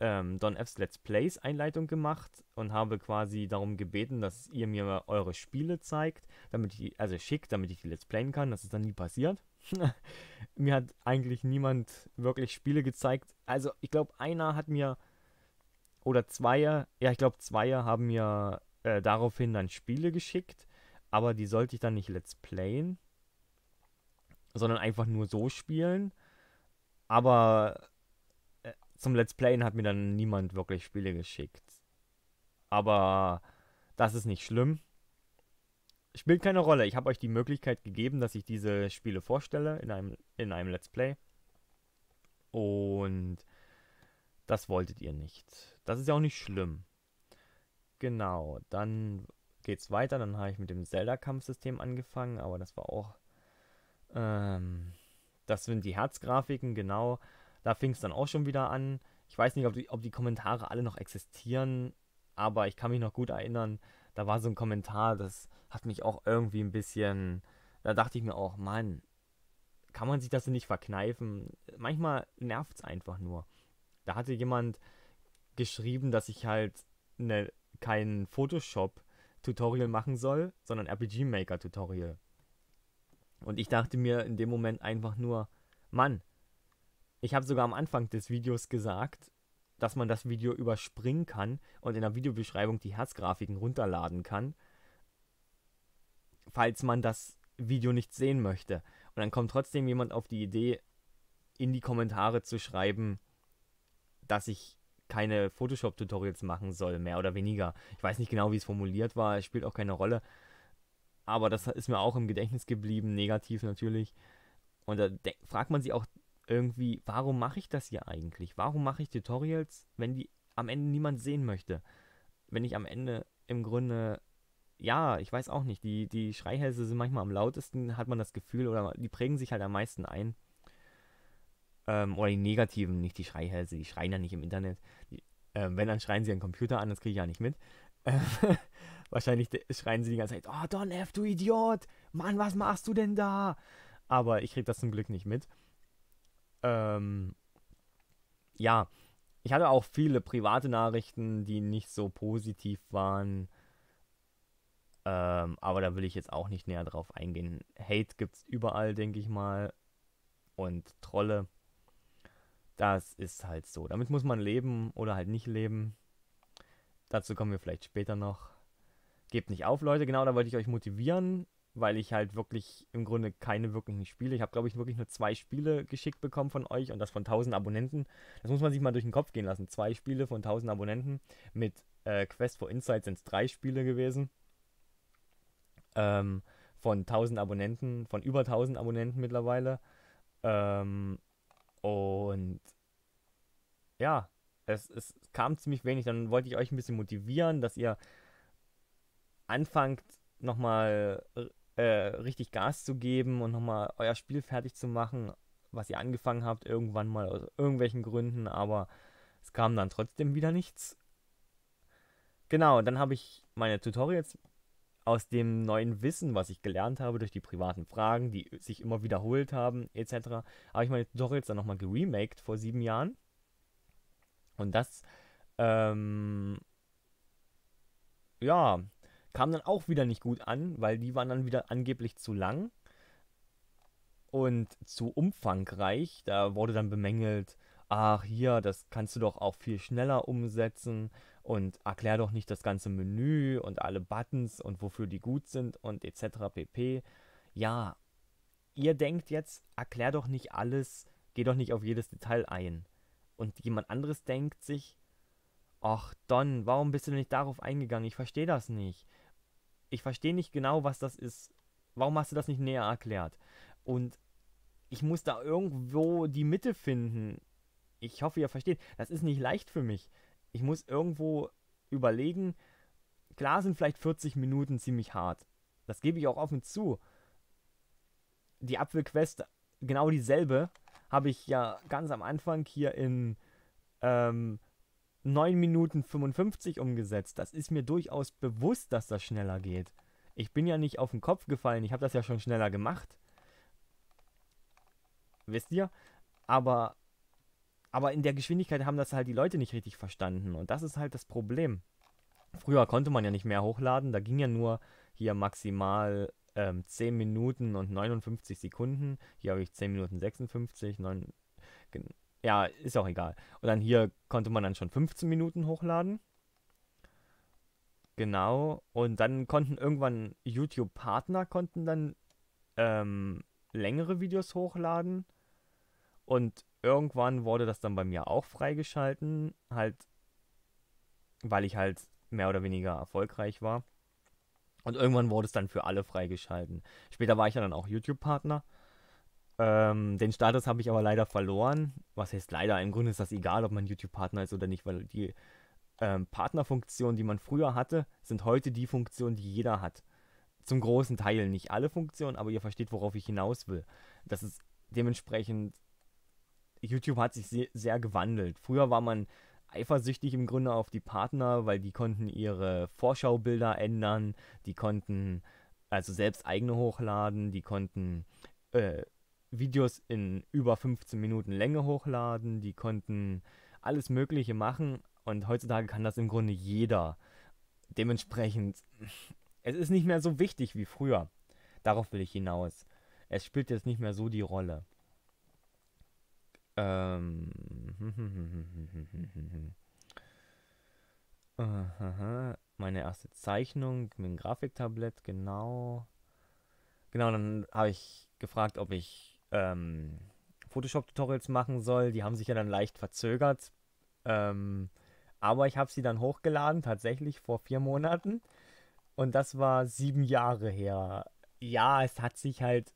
ähm, Don F's Let's Plays Einleitung gemacht und habe quasi darum gebeten, dass ihr mir eure Spiele zeigt, damit ich, also schickt, damit ich die Let's Playen kann. Das ist dann nie passiert. mir hat eigentlich niemand wirklich Spiele gezeigt. Also ich glaube, einer hat mir oder zwei, ja ich glaube zwei haben mir äh, daraufhin dann Spiele geschickt, aber die sollte ich dann nicht Let's Playen, sondern einfach nur so spielen. Aber zum Let's Playen hat mir dann niemand wirklich Spiele geschickt. Aber das ist nicht schlimm. Spielt keine Rolle. Ich habe euch die Möglichkeit gegeben, dass ich diese Spiele vorstelle in einem, in einem Let's Play. Und das wolltet ihr nicht. Das ist ja auch nicht schlimm. Genau, dann geht's weiter. Dann habe ich mit dem Zelda-Kampfsystem angefangen, aber das war auch. Ähm, das sind die Herzgrafiken, genau. Da fing es dann auch schon wieder an. Ich weiß nicht, ob die, ob die Kommentare alle noch existieren, aber ich kann mich noch gut erinnern, da war so ein Kommentar, das hat mich auch irgendwie ein bisschen, da dachte ich mir auch, Mann, kann man sich das denn nicht verkneifen? Manchmal nervt es einfach nur. Da hatte jemand geschrieben, dass ich halt ne, kein Photoshop-Tutorial machen soll, sondern RPG-Maker-Tutorial. Und ich dachte mir in dem Moment einfach nur, Mann, ich habe sogar am Anfang des Videos gesagt, dass man das Video überspringen kann und in der Videobeschreibung die Herzgrafiken runterladen kann, falls man das Video nicht sehen möchte. Und dann kommt trotzdem jemand auf die Idee, in die Kommentare zu schreiben, dass ich keine Photoshop-Tutorials machen soll, mehr oder weniger. Ich weiß nicht genau, wie es formuliert war, es spielt auch keine Rolle. Aber das ist mir auch im Gedächtnis geblieben, negativ natürlich. Und da fragt man sich auch irgendwie, warum mache ich das hier eigentlich? Warum mache ich Tutorials, wenn die am Ende niemand sehen möchte? Wenn ich am Ende im Grunde, ja, ich weiß auch nicht, die, die Schreihälse sind manchmal am lautesten, hat man das Gefühl, oder die prägen sich halt am meisten ein. Ähm, oder die negativen, nicht die Schreihälse, die schreien ja nicht im Internet. Die, äh, wenn, dann schreien sie ihren Computer an, das kriege ich ja nicht mit. wahrscheinlich schreien sie die ganze Zeit, oh Don F., du Idiot, Mann, was machst du denn da? Aber ich kriege das zum Glück nicht mit. Ähm, ja, ich hatte auch viele private Nachrichten, die nicht so positiv waren. Ähm, aber da will ich jetzt auch nicht näher drauf eingehen. Hate gibt's überall, denke ich mal. Und Trolle. Das ist halt so. Damit muss man leben oder halt nicht leben. Dazu kommen wir vielleicht später noch. Gebt nicht auf, Leute. Genau, da wollte ich euch motivieren weil ich halt wirklich im Grunde keine wirklichen Spiele. Ich habe, glaube ich, wirklich nur zwei Spiele geschickt bekommen von euch und das von 1000 Abonnenten. Das muss man sich mal durch den Kopf gehen lassen. Zwei Spiele von 1000 Abonnenten. Mit äh, Quest for Insight sind es drei Spiele gewesen. Ähm, von 1000 Abonnenten, von über 1000 Abonnenten mittlerweile. Ähm, und ja, es, es kam ziemlich wenig. Dann wollte ich euch ein bisschen motivieren, dass ihr anfangt nochmal äh, richtig Gas zu geben und nochmal euer Spiel fertig zu machen, was ihr angefangen habt, irgendwann mal aus irgendwelchen Gründen, aber es kam dann trotzdem wieder nichts. Genau, dann habe ich meine Tutorials aus dem neuen Wissen, was ich gelernt habe, durch die privaten Fragen, die sich immer wiederholt haben, etc., habe ich meine Tutorials dann nochmal geremaked vor sieben Jahren. Und das, ähm, ja, Kam dann auch wieder nicht gut an, weil die waren dann wieder angeblich zu lang und zu umfangreich. Da wurde dann bemängelt, ach hier, das kannst du doch auch viel schneller umsetzen und erklär doch nicht das ganze Menü und alle Buttons und wofür die gut sind und etc. pp. Ja, ihr denkt jetzt, erklär doch nicht alles, geh doch nicht auf jedes Detail ein. Und jemand anderes denkt sich, ach Don, warum bist du denn nicht darauf eingegangen? Ich verstehe das nicht ich verstehe nicht genau, was das ist. Warum hast du das nicht näher erklärt? Und ich muss da irgendwo die Mitte finden. Ich hoffe, ihr versteht. Das ist nicht leicht für mich. Ich muss irgendwo überlegen. Klar sind vielleicht 40 Minuten ziemlich hart. Das gebe ich auch offen zu. Die Apfelquest, genau dieselbe, habe ich ja ganz am Anfang hier in ähm, 9 Minuten 55 umgesetzt. Das ist mir durchaus bewusst, dass das schneller geht. Ich bin ja nicht auf den Kopf gefallen. Ich habe das ja schon schneller gemacht. Wisst ihr? Aber, aber in der Geschwindigkeit haben das halt die Leute nicht richtig verstanden. Und das ist halt das Problem. Früher konnte man ja nicht mehr hochladen. Da ging ja nur hier maximal ähm, 10 Minuten und 59 Sekunden. Hier habe ich 10 Minuten 56, 9, ja, ist auch egal. Und dann hier konnte man dann schon 15 Minuten hochladen. Genau. Und dann konnten irgendwann YouTube-Partner konnten dann ähm, längere Videos hochladen. Und irgendwann wurde das dann bei mir auch freigeschalten. Halt, weil ich halt mehr oder weniger erfolgreich war. Und irgendwann wurde es dann für alle freigeschalten. Später war ich ja dann auch YouTube-Partner. Ähm, den Status habe ich aber leider verloren. Was heißt leider? Im Grunde ist das egal, ob man YouTube-Partner ist oder nicht, weil die ähm, Partnerfunktionen, die man früher hatte, sind heute die Funktionen, die jeder hat. Zum großen Teil nicht alle Funktionen, aber ihr versteht, worauf ich hinaus will. Das ist dementsprechend. YouTube hat sich sehr, sehr gewandelt. Früher war man eifersüchtig im Grunde auf die Partner, weil die konnten ihre Vorschaubilder ändern, die konnten also selbst eigene hochladen, die konnten äh, Videos in über 15 Minuten Länge hochladen, die konnten alles Mögliche machen und heutzutage kann das im Grunde jeder. Dementsprechend, es ist nicht mehr so wichtig wie früher. Darauf will ich hinaus. Es spielt jetzt nicht mehr so die Rolle. Ähm. Meine erste Zeichnung mit dem Grafiktablett, genau. Genau, dann habe ich gefragt, ob ich ähm, Photoshop-Tutorials machen soll. Die haben sich ja dann leicht verzögert. Ähm, aber ich habe sie dann hochgeladen, tatsächlich vor vier Monaten. Und das war sieben Jahre her. Ja, es hat sich halt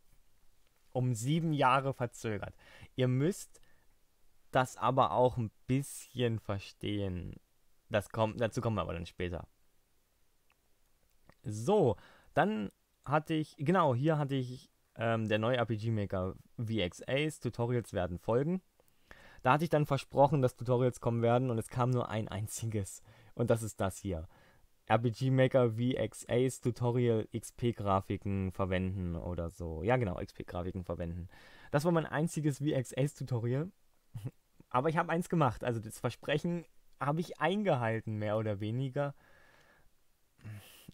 um sieben Jahre verzögert. Ihr müsst das aber auch ein bisschen verstehen. Das kommt, dazu kommen wir aber dann später. So, dann hatte ich, genau, hier hatte ich ähm, der neue RPG Maker VXAs, Tutorials werden folgen. Da hatte ich dann versprochen, dass Tutorials kommen werden und es kam nur ein einziges. Und das ist das hier. RPG Maker VXAs Tutorial XP Grafiken verwenden oder so. Ja, genau, XP Grafiken verwenden. Das war mein einziges VXAs Tutorial. Aber ich habe eins gemacht. Also das Versprechen habe ich eingehalten, mehr oder weniger.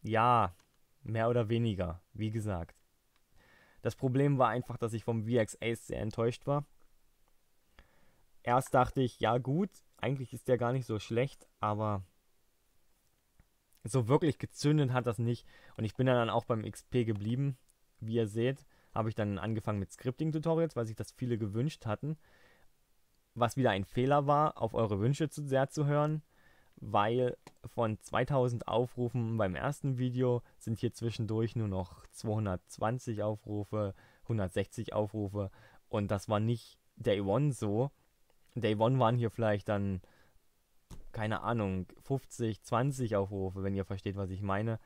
Ja, mehr oder weniger, wie gesagt. Das Problem war einfach, dass ich vom VX Ace sehr enttäuscht war. Erst dachte ich, ja gut, eigentlich ist der gar nicht so schlecht, aber so wirklich gezündet hat das nicht. Und ich bin dann auch beim XP geblieben. Wie ihr seht, habe ich dann angefangen mit Scripting-Tutorials, weil sich das viele gewünscht hatten. Was wieder ein Fehler war, auf eure Wünsche zu sehr zu hören weil von 2000 Aufrufen beim ersten Video sind hier zwischendurch nur noch 220 Aufrufe, 160 Aufrufe und das war nicht Day One so. Day One waren hier vielleicht dann, keine Ahnung, 50, 20 Aufrufe, wenn ihr versteht, was ich meine.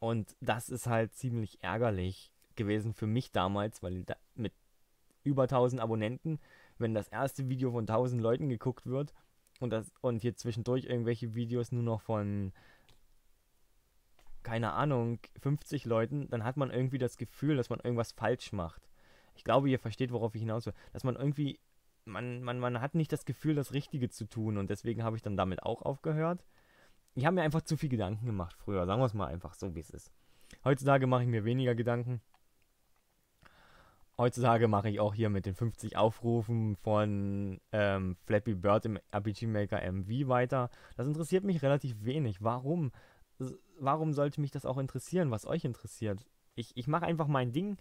Und das ist halt ziemlich ärgerlich gewesen für mich damals, weil da mit über 1000 Abonnenten, wenn das erste Video von 1000 Leuten geguckt wird, und, das, und hier zwischendurch irgendwelche Videos nur noch von, keine Ahnung, 50 Leuten, dann hat man irgendwie das Gefühl, dass man irgendwas falsch macht. Ich glaube, ihr versteht, worauf ich hinaus will. Dass man irgendwie, man, man, man hat nicht das Gefühl, das Richtige zu tun. Und deswegen habe ich dann damit auch aufgehört. Ich habe mir einfach zu viel Gedanken gemacht früher. Sagen wir es mal einfach so, wie es ist. Heutzutage mache ich mir weniger Gedanken heutzutage mache ich auch hier mit den 50 Aufrufen von ähm, Flappy Bird im RPG Maker MV weiter. Das interessiert mich relativ wenig. Warum? Warum sollte mich das auch interessieren, was euch interessiert? Ich, ich mache einfach mein Ding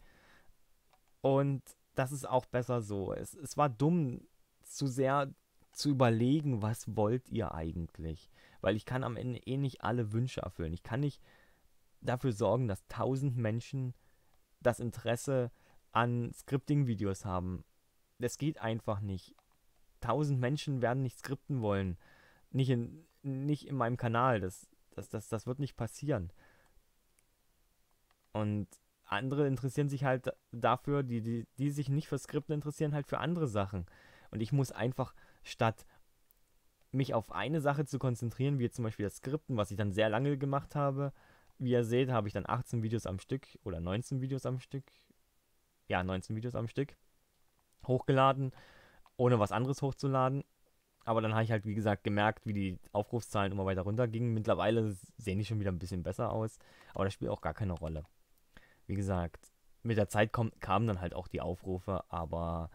und das ist auch besser so. Es, es war dumm, zu sehr zu überlegen, was wollt ihr eigentlich? Weil ich kann am Ende eh nicht alle Wünsche erfüllen. Ich kann nicht dafür sorgen, dass tausend Menschen das Interesse äh, an Scripting-Videos haben. Das geht einfach nicht. Tausend Menschen werden nicht skripten wollen. Nicht in, nicht in meinem Kanal. Das, das, das, das wird nicht passieren. Und andere interessieren sich halt dafür, die, die, die sich nicht für Skripten interessieren, halt für andere Sachen. Und ich muss einfach statt mich auf eine Sache zu konzentrieren, wie zum Beispiel das Skripten, was ich dann sehr lange gemacht habe. Wie ihr seht, habe ich dann 18 Videos am Stück oder 19 Videos am Stück ja, 19 Videos am Stück hochgeladen, ohne was anderes hochzuladen. Aber dann habe ich halt, wie gesagt, gemerkt, wie die Aufrufszahlen immer weiter runtergingen. Mittlerweile sehen die schon wieder ein bisschen besser aus, aber das spielt auch gar keine Rolle. Wie gesagt, mit der Zeit kam, kamen dann halt auch die Aufrufe, aber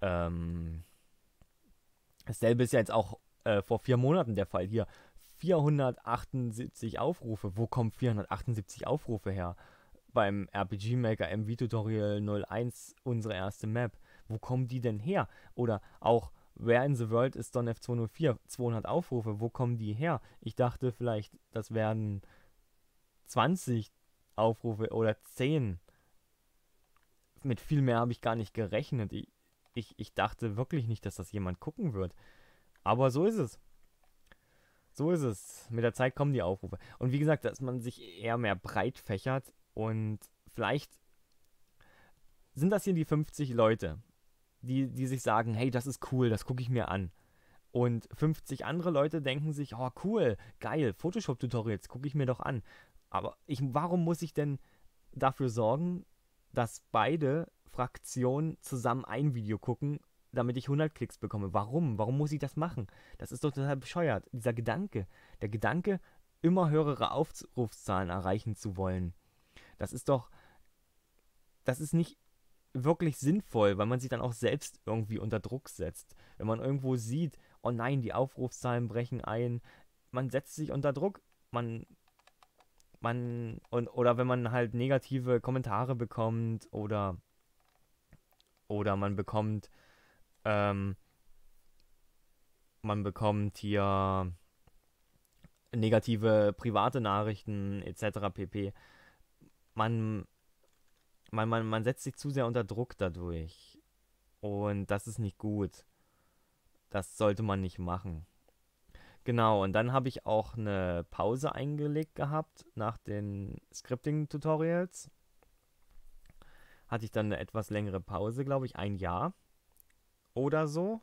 ähm, dasselbe ist ja jetzt auch äh, vor vier Monaten der Fall. Hier 478 Aufrufe. Wo kommen 478 Aufrufe her? beim RPG Maker MV Tutorial 01 unsere erste Map. Wo kommen die denn her? Oder auch Where in the World ist Don F204? 200 Aufrufe, wo kommen die her? Ich dachte vielleicht, das werden 20 Aufrufe oder 10. Mit viel mehr habe ich gar nicht gerechnet. Ich, ich, ich dachte wirklich nicht, dass das jemand gucken wird. Aber so ist es. So ist es. Mit der Zeit kommen die Aufrufe. Und wie gesagt, dass man sich eher mehr breit fächert, und vielleicht sind das hier die 50 Leute, die, die sich sagen, hey, das ist cool, das gucke ich mir an. Und 50 andere Leute denken sich, oh cool, geil, Photoshop-Tutorials, gucke ich mir doch an. Aber ich, warum muss ich denn dafür sorgen, dass beide Fraktionen zusammen ein Video gucken, damit ich 100 Klicks bekomme? Warum? Warum muss ich das machen? Das ist doch total bescheuert. Dieser Gedanke, der Gedanke, immer höhere Aufrufszahlen erreichen zu wollen das ist doch, das ist nicht wirklich sinnvoll, weil man sich dann auch selbst irgendwie unter Druck setzt. Wenn man irgendwo sieht, oh nein, die Aufrufzahlen brechen ein, man setzt sich unter Druck, man man und oder wenn man halt negative Kommentare bekommt oder oder man bekommt ähm, man bekommt hier negative private Nachrichten etc. pp man, man, man, man setzt sich zu sehr unter Druck dadurch. Und das ist nicht gut. Das sollte man nicht machen. Genau, und dann habe ich auch eine Pause eingelegt gehabt nach den Scripting-Tutorials. Hatte ich dann eine etwas längere Pause, glaube ich, ein Jahr oder so.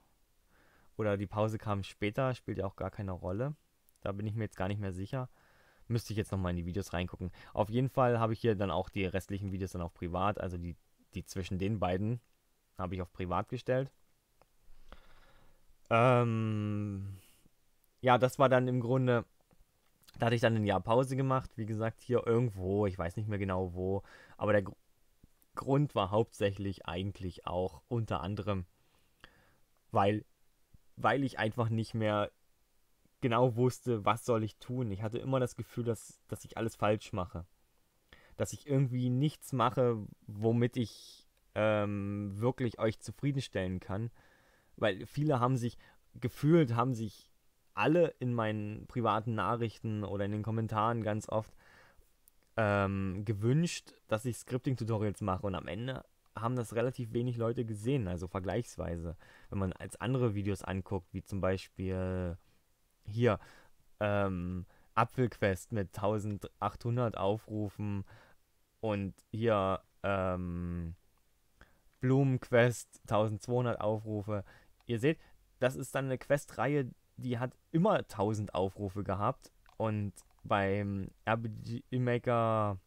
Oder die Pause kam später, spielt ja auch gar keine Rolle. Da bin ich mir jetzt gar nicht mehr sicher. Müsste ich jetzt nochmal in die Videos reingucken. Auf jeden Fall habe ich hier dann auch die restlichen Videos dann auf privat, also die, die zwischen den beiden habe ich auf privat gestellt. Ähm, ja, das war dann im Grunde, da hatte ich dann ein Jahr Pause gemacht, wie gesagt, hier irgendwo, ich weiß nicht mehr genau wo, aber der Gr Grund war hauptsächlich eigentlich auch unter anderem, weil, weil ich einfach nicht mehr genau wusste, was soll ich tun. Ich hatte immer das Gefühl, dass, dass ich alles falsch mache. Dass ich irgendwie nichts mache, womit ich ähm, wirklich euch zufriedenstellen kann. Weil viele haben sich, gefühlt haben sich alle in meinen privaten Nachrichten oder in den Kommentaren ganz oft ähm, gewünscht, dass ich Scripting-Tutorials mache. Und am Ende haben das relativ wenig Leute gesehen, also vergleichsweise. Wenn man als andere Videos anguckt, wie zum Beispiel hier ähm, Apfelquest mit 1800 Aufrufen und hier ähm, Blumenquest 1200 Aufrufe. Ihr seht, das ist dann eine Questreihe, die hat immer 1000 Aufrufe gehabt und beim RPG Maker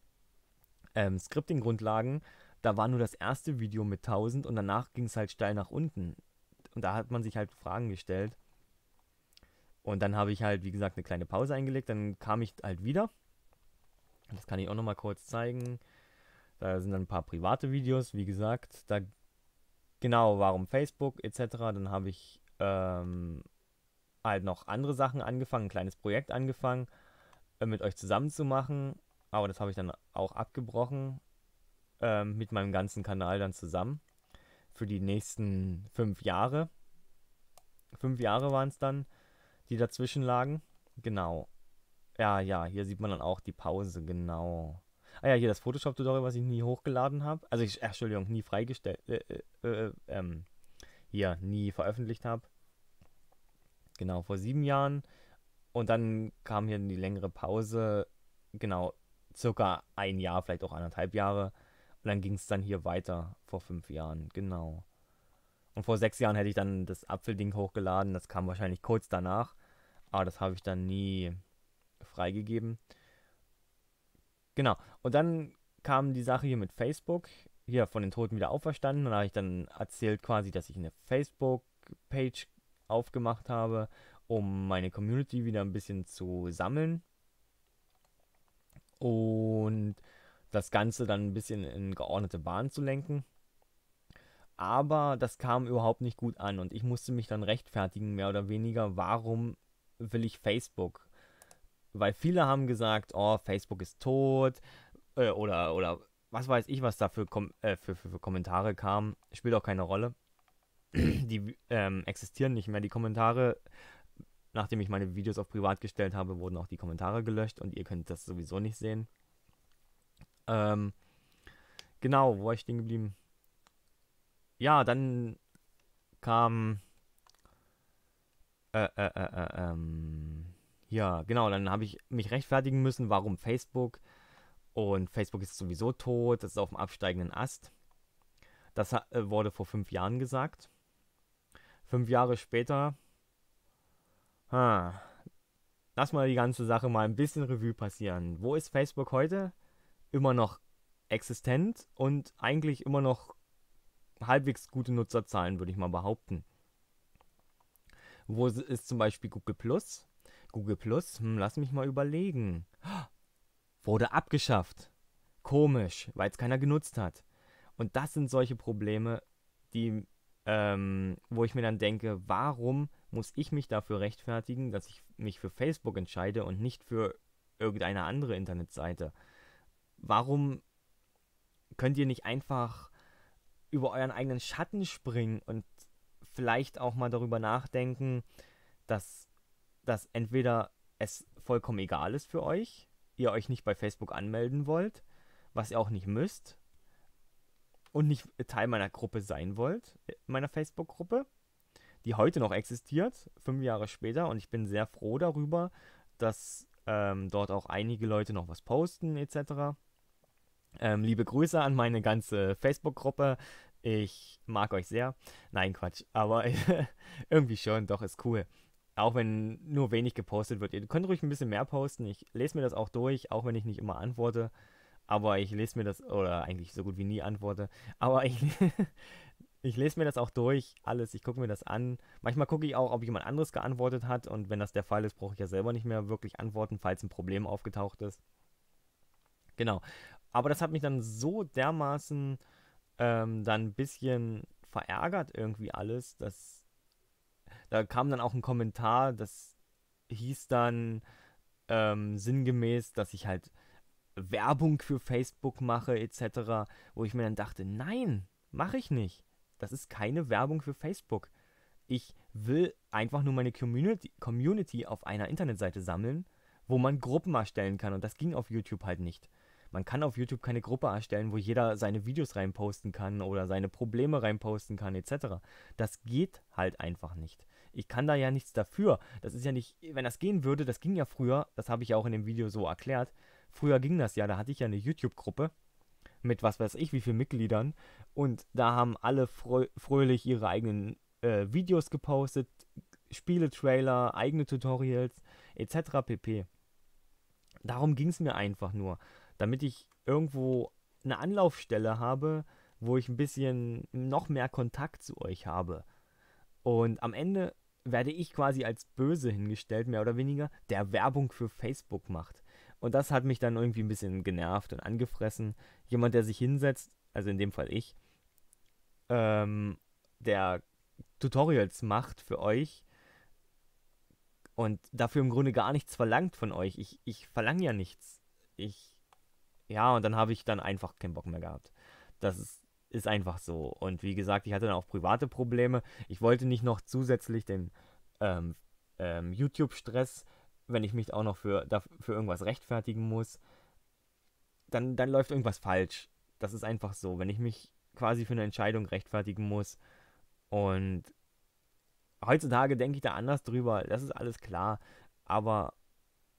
ähm, Scripting Grundlagen, da war nur das erste Video mit 1000 und danach ging es halt steil nach unten. Und da hat man sich halt Fragen gestellt und dann habe ich halt, wie gesagt, eine kleine Pause eingelegt. Dann kam ich halt wieder. Das kann ich auch nochmal kurz zeigen. Da sind dann ein paar private Videos, wie gesagt. Da genau, warum Facebook etc. Dann habe ich ähm, halt noch andere Sachen angefangen, ein kleines Projekt angefangen, äh, mit euch zusammen zu machen. Aber das habe ich dann auch abgebrochen äh, mit meinem ganzen Kanal dann zusammen. Für die nächsten fünf Jahre. Fünf Jahre waren es dann die dazwischen lagen. Genau. Ja, ja, hier sieht man dann auch die Pause, genau. Ah ja, hier das Photoshop-Tutorial, was ich nie hochgeladen habe. Also, ich, äh, Entschuldigung, nie freigestellt, äh äh, äh, äh, ähm, hier, nie veröffentlicht habe. Genau, vor sieben Jahren. Und dann kam hier die längere Pause, genau, circa ein Jahr, vielleicht auch anderthalb Jahre. Und dann ging es dann hier weiter vor fünf Jahren, genau. Und vor sechs Jahren hätte ich dann das Apfelding hochgeladen. Das kam wahrscheinlich kurz danach. Aber das habe ich dann nie freigegeben. Genau. Und dann kam die Sache hier mit Facebook. Hier von den Toten wieder auferstanden. Und da habe ich dann erzählt quasi, dass ich eine Facebook-Page aufgemacht habe, um meine Community wieder ein bisschen zu sammeln. Und das Ganze dann ein bisschen in geordnete Bahnen zu lenken aber das kam überhaupt nicht gut an und ich musste mich dann rechtfertigen, mehr oder weniger, warum will ich Facebook? Weil viele haben gesagt, oh, Facebook ist tot äh, oder, oder was weiß ich, was da für, Kom äh, für, für, für, Kommentare kamen, spielt auch keine Rolle. die ähm, existieren nicht mehr. Die Kommentare, nachdem ich meine Videos auf privat gestellt habe, wurden auch die Kommentare gelöscht und ihr könnt das sowieso nicht sehen. Ähm, genau, wo war ich stehen geblieben? ja, dann kam. Äh, äh, äh, äh, ähm, ja, genau, dann habe ich mich rechtfertigen müssen, warum Facebook. Und Facebook ist sowieso tot, das ist auf dem absteigenden Ast. Das äh, wurde vor fünf Jahren gesagt. Fünf Jahre später. Ha, lass mal die ganze Sache mal ein bisschen Revue passieren. Wo ist Facebook heute? Immer noch existent und eigentlich immer noch halbwegs gute Nutzerzahlen, würde ich mal behaupten. Wo ist zum Beispiel Google Plus? Google Plus, hm, lass mich mal überlegen. Wurde abgeschafft. Komisch, weil es keiner genutzt hat. Und das sind solche Probleme, die, ähm, wo ich mir dann denke, warum muss ich mich dafür rechtfertigen, dass ich mich für Facebook entscheide und nicht für irgendeine andere Internetseite? Warum könnt ihr nicht einfach über euren eigenen Schatten springen und vielleicht auch mal darüber nachdenken, dass, dass entweder es vollkommen egal ist für euch, ihr euch nicht bei Facebook anmelden wollt, was ihr auch nicht müsst und nicht Teil meiner Gruppe sein wollt, meiner Facebook-Gruppe, die heute noch existiert, fünf Jahre später und ich bin sehr froh darüber, dass ähm, dort auch einige Leute noch was posten etc. Ähm, liebe Grüße an meine ganze Facebook-Gruppe. Ich mag euch sehr. Nein, Quatsch. Aber irgendwie schon, doch, ist cool. Auch wenn nur wenig gepostet wird. Ihr könnt ruhig ein bisschen mehr posten. Ich lese mir das auch durch, auch wenn ich nicht immer antworte. Aber ich lese mir das, oder eigentlich so gut wie nie antworte. Aber ich, ich lese mir das auch durch, alles. Ich gucke mir das an. Manchmal gucke ich auch, ob jemand anderes geantwortet hat. Und wenn das der Fall ist, brauche ich ja selber nicht mehr wirklich antworten, falls ein Problem aufgetaucht ist. Genau. Aber das hat mich dann so dermaßen ähm, dann ein bisschen verärgert irgendwie alles, dass da kam dann auch ein Kommentar, das hieß dann ähm, sinngemäß, dass ich halt Werbung für Facebook mache etc., wo ich mir dann dachte, nein, mache ich nicht. Das ist keine Werbung für Facebook. Ich will einfach nur meine Community, Community auf einer Internetseite sammeln, wo man Gruppen erstellen kann und das ging auf YouTube halt nicht. Man kann auf YouTube keine Gruppe erstellen, wo jeder seine Videos reinposten kann oder seine Probleme reinposten kann, etc. Das geht halt einfach nicht. Ich kann da ja nichts dafür. Das ist ja nicht, wenn das gehen würde, das ging ja früher, das habe ich ja auch in dem Video so erklärt. Früher ging das ja, da hatte ich ja eine YouTube-Gruppe mit was weiß ich wie vielen Mitgliedern und da haben alle fröhlich ihre eigenen äh, Videos gepostet, Spieletrailer, eigene Tutorials etc. pp. Darum ging es mir einfach nur damit ich irgendwo eine Anlaufstelle habe, wo ich ein bisschen noch mehr Kontakt zu euch habe. Und am Ende werde ich quasi als böse hingestellt, mehr oder weniger, der Werbung für Facebook macht. Und das hat mich dann irgendwie ein bisschen genervt und angefressen. Jemand, der sich hinsetzt, also in dem Fall ich, ähm, der Tutorials macht für euch und dafür im Grunde gar nichts verlangt von euch. Ich, ich verlange ja nichts. Ich ja, und dann habe ich dann einfach keinen Bock mehr gehabt. Das ist, ist einfach so. Und wie gesagt, ich hatte dann auch private Probleme. Ich wollte nicht noch zusätzlich den ähm, ähm, YouTube-Stress, wenn ich mich auch noch für, für irgendwas rechtfertigen muss, dann, dann läuft irgendwas falsch. Das ist einfach so. Wenn ich mich quasi für eine Entscheidung rechtfertigen muss und heutzutage denke ich da anders drüber, das ist alles klar. Aber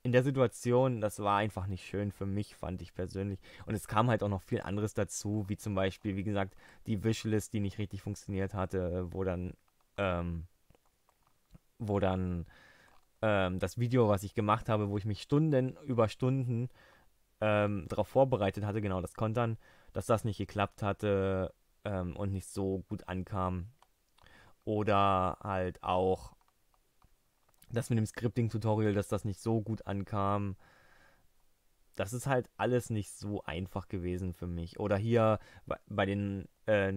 in der Situation, das war einfach nicht schön für mich, fand ich persönlich. Und es kam halt auch noch viel anderes dazu, wie zum Beispiel, wie gesagt, die Wishlist, die nicht richtig funktioniert hatte, wo dann, ähm, wo dann ähm, das Video, was ich gemacht habe, wo ich mich Stunden über Stunden ähm, darauf vorbereitet hatte, genau das Kontern, dass das nicht geklappt hatte ähm, und nicht so gut ankam. Oder halt auch das mit dem Scripting-Tutorial, dass das nicht so gut ankam. Das ist halt alles nicht so einfach gewesen für mich. Oder hier bei den äh,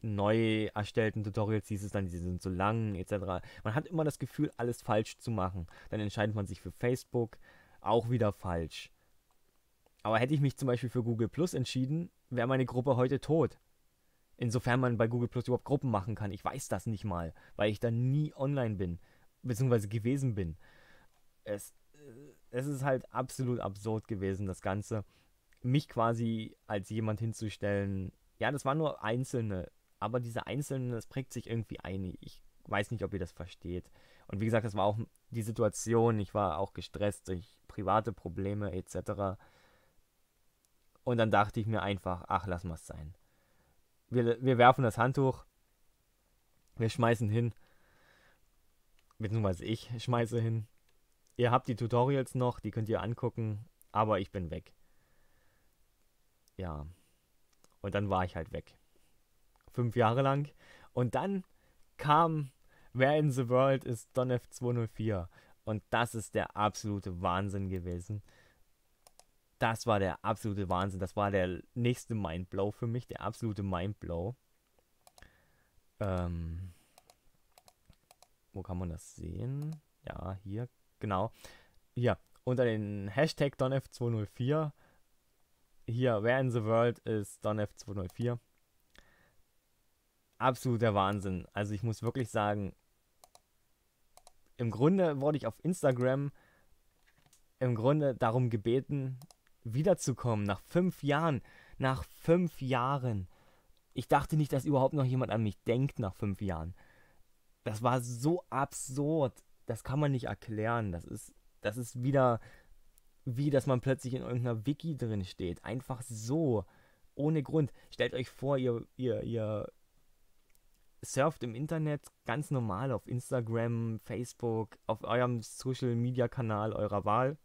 neu erstellten Tutorials hieß es dann, die sind zu lang, etc. Man hat immer das Gefühl, alles falsch zu machen. Dann entscheidet man sich für Facebook, auch wieder falsch. Aber hätte ich mich zum Beispiel für Google Plus entschieden, wäre meine Gruppe heute tot. Insofern man bei Google Plus überhaupt Gruppen machen kann. Ich weiß das nicht mal, weil ich da nie online bin beziehungsweise gewesen bin. Es, äh, es ist halt absolut absurd gewesen, das Ganze. Mich quasi als jemand hinzustellen, ja, das waren nur Einzelne, aber diese Einzelnen, das prägt sich irgendwie ein. Ich weiß nicht, ob ihr das versteht. Und wie gesagt, das war auch die Situation, ich war auch gestresst durch private Probleme etc. Und dann dachte ich mir einfach, ach, lass mal sein. Wir, wir werfen das Handtuch, wir schmeißen hin beziehungsweise ich schmeiße hin. Ihr habt die Tutorials noch, die könnt ihr angucken, aber ich bin weg. Ja. Und dann war ich halt weg. Fünf Jahre lang. Und dann kam Where in the World is donf 204 Und das ist der absolute Wahnsinn gewesen. Das war der absolute Wahnsinn. Das war der nächste Mindblow für mich. Der absolute Mindblow. Ähm wo kann man das sehen? Ja, hier, genau. Hier, unter den Hashtag DonF204. Hier, Where in the World is DonF204. Absoluter Wahnsinn. Also ich muss wirklich sagen, im Grunde wurde ich auf Instagram im Grunde darum gebeten, wiederzukommen. Nach fünf Jahren. Nach fünf Jahren. Ich dachte nicht, dass überhaupt noch jemand an mich denkt nach fünf Jahren das war so absurd. Das kann man nicht erklären. Das ist, das ist wieder wie, dass man plötzlich in irgendeiner Wiki drin steht. Einfach so. Ohne Grund. Stellt euch vor, ihr, ihr, ihr surft im Internet ganz normal auf Instagram, Facebook, auf eurem Social Media Kanal eurer Wahl.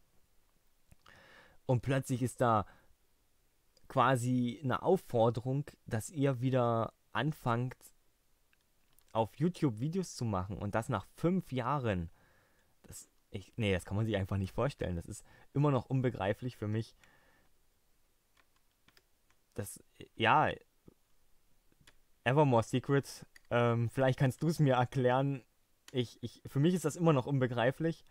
Und plötzlich ist da quasi eine Aufforderung, dass ihr wieder anfangt, auf YouTube Videos zu machen und das nach fünf Jahren, das, ich, nee, das kann man sich einfach nicht vorstellen. Das ist immer noch unbegreiflich für mich. Das, ja, Evermore Secret, ähm, vielleicht kannst du es mir erklären. Ich, ich, für mich ist das immer noch unbegreiflich.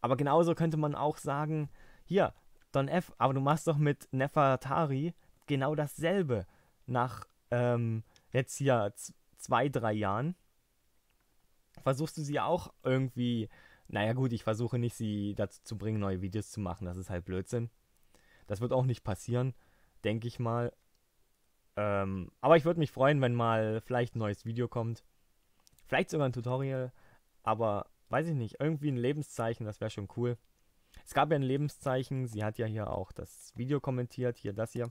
Aber genauso könnte man auch sagen, hier, Don F., aber du machst doch mit Nefertari genau dasselbe. Nach ähm, jetzt hier zwei, drei Jahren, versuchst du sie auch irgendwie, naja gut, ich versuche nicht, sie dazu zu bringen, neue Videos zu machen, das ist halt Blödsinn. Das wird auch nicht passieren, denke ich mal. Ähm, aber ich würde mich freuen, wenn mal vielleicht ein neues Video kommt. Vielleicht sogar ein Tutorial, aber weiß ich nicht, irgendwie ein Lebenszeichen, das wäre schon cool. Es gab ja ein Lebenszeichen, sie hat ja hier auch das Video kommentiert, hier das hier.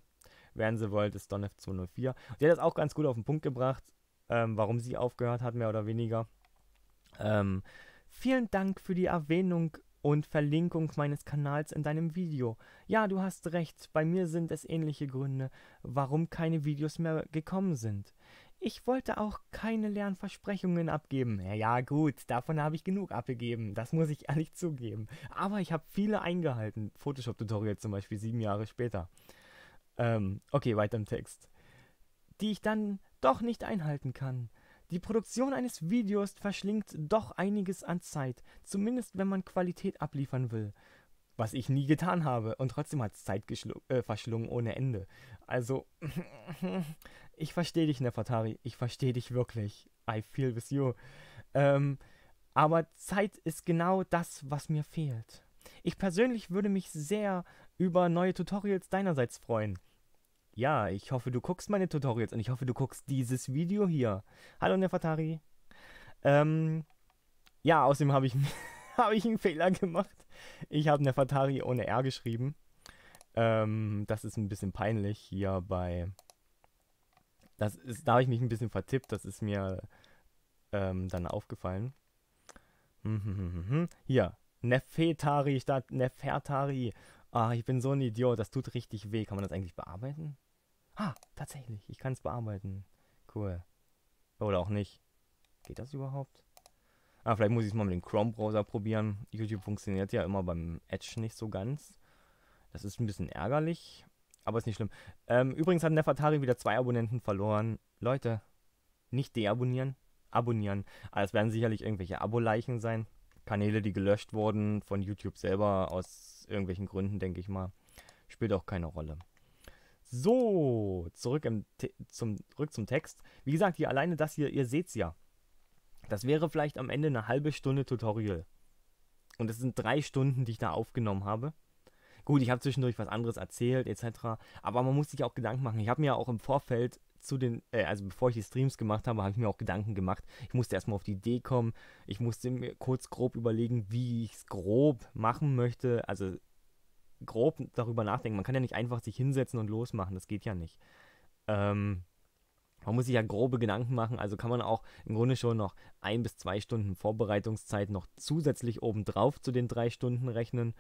Während sie wollt, ist Donf 204. Sie hat das auch ganz gut auf den Punkt gebracht ähm, warum sie aufgehört hat, mehr oder weniger. Ähm, vielen Dank für die Erwähnung und Verlinkung meines Kanals in deinem Video. Ja, du hast recht, bei mir sind es ähnliche Gründe, warum keine Videos mehr gekommen sind. Ich wollte auch keine leeren Versprechungen abgeben. Ja ja, gut, davon habe ich genug abgegeben, das muss ich ehrlich zugeben. Aber ich habe viele eingehalten, Photoshop-Tutorial zum Beispiel sieben Jahre später. Ähm, okay, weiter im Text. Die ich dann doch nicht einhalten kann. Die Produktion eines Videos verschlingt doch einiges an Zeit, zumindest wenn man Qualität abliefern will. Was ich nie getan habe und trotzdem hat es Zeit äh, verschlungen ohne Ende. Also, ich verstehe dich, Nefertari, ich verstehe dich wirklich. I feel with you. Ähm, aber Zeit ist genau das, was mir fehlt. Ich persönlich würde mich sehr über neue Tutorials deinerseits freuen. Ja, ich hoffe, du guckst meine Tutorials und ich hoffe, du guckst dieses Video hier. Hallo Nefertari. Ähm, ja, außerdem habe ich, hab ich einen Fehler gemacht. Ich habe Nefertari ohne R geschrieben. Ähm, das ist ein bisschen peinlich hier bei... Das ist, da habe ich mich ein bisschen vertippt, das ist mir ähm, dann aufgefallen. Hm, hm, hm, hier, Nefertari statt Nefertari. Ah, ich bin so ein Idiot, das tut richtig weh. Kann man das eigentlich bearbeiten? Ah, tatsächlich. Ich kann es bearbeiten. Cool. Oder auch nicht. Geht das überhaupt? Ah, vielleicht muss ich es mal mit dem Chrome-Browser probieren. YouTube funktioniert ja immer beim Edge nicht so ganz. Das ist ein bisschen ärgerlich, aber ist nicht schlimm. Ähm, übrigens hat Nefertari wieder zwei Abonnenten verloren. Leute, nicht deabonnieren, abonnieren. Ah, es werden sicherlich irgendwelche Abo-Leichen sein. Kanäle, die gelöscht wurden von YouTube selber aus irgendwelchen Gründen, denke ich mal. Spielt auch keine Rolle. So, zurück, im, zum, zurück zum Text. Wie gesagt, hier alleine das hier, ihr seht's ja. Das wäre vielleicht am Ende eine halbe Stunde Tutorial. Und es sind drei Stunden, die ich da aufgenommen habe. Gut, ich habe zwischendurch was anderes erzählt, etc. Aber man muss sich auch Gedanken machen. Ich habe mir auch im Vorfeld zu den, äh, also bevor ich die Streams gemacht habe, habe ich mir auch Gedanken gemacht. Ich musste erstmal auf die Idee kommen. Ich musste mir kurz grob überlegen, wie ich es grob machen möchte. Also grob darüber nachdenken. Man kann ja nicht einfach sich hinsetzen und losmachen, das geht ja nicht. Ähm, man muss sich ja grobe Gedanken machen, also kann man auch im Grunde schon noch ein bis zwei Stunden Vorbereitungszeit noch zusätzlich obendrauf zu den drei Stunden rechnen.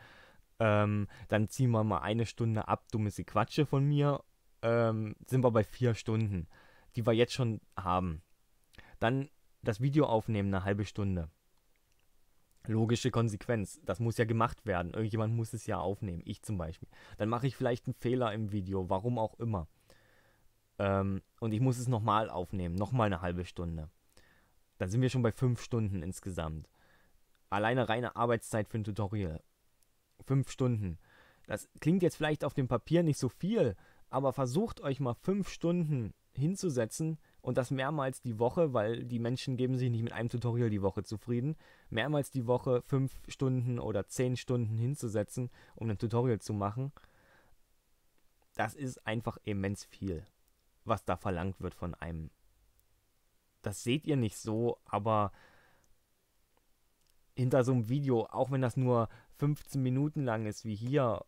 Ähm, dann ziehen wir mal eine Stunde ab, dumme Quatsche von mir, ähm, sind wir bei vier Stunden, die wir jetzt schon haben. Dann das Video aufnehmen, eine halbe Stunde logische Konsequenz. Das muss ja gemacht werden. Irgendjemand muss es ja aufnehmen. Ich zum Beispiel. Dann mache ich vielleicht einen Fehler im Video, warum auch immer. Ähm, und ich muss es nochmal aufnehmen, nochmal eine halbe Stunde. Dann sind wir schon bei fünf Stunden insgesamt. Alleine reine Arbeitszeit für ein Tutorial. Fünf Stunden. Das klingt jetzt vielleicht auf dem Papier nicht so viel, aber versucht euch mal fünf Stunden hinzusetzen und das mehrmals die Woche, weil die Menschen geben sich nicht mit einem Tutorial die Woche zufrieden, mehrmals die Woche fünf Stunden oder zehn Stunden hinzusetzen, um ein Tutorial zu machen, das ist einfach immens viel, was da verlangt wird von einem. Das seht ihr nicht so, aber hinter so einem Video, auch wenn das nur 15 Minuten lang ist wie hier,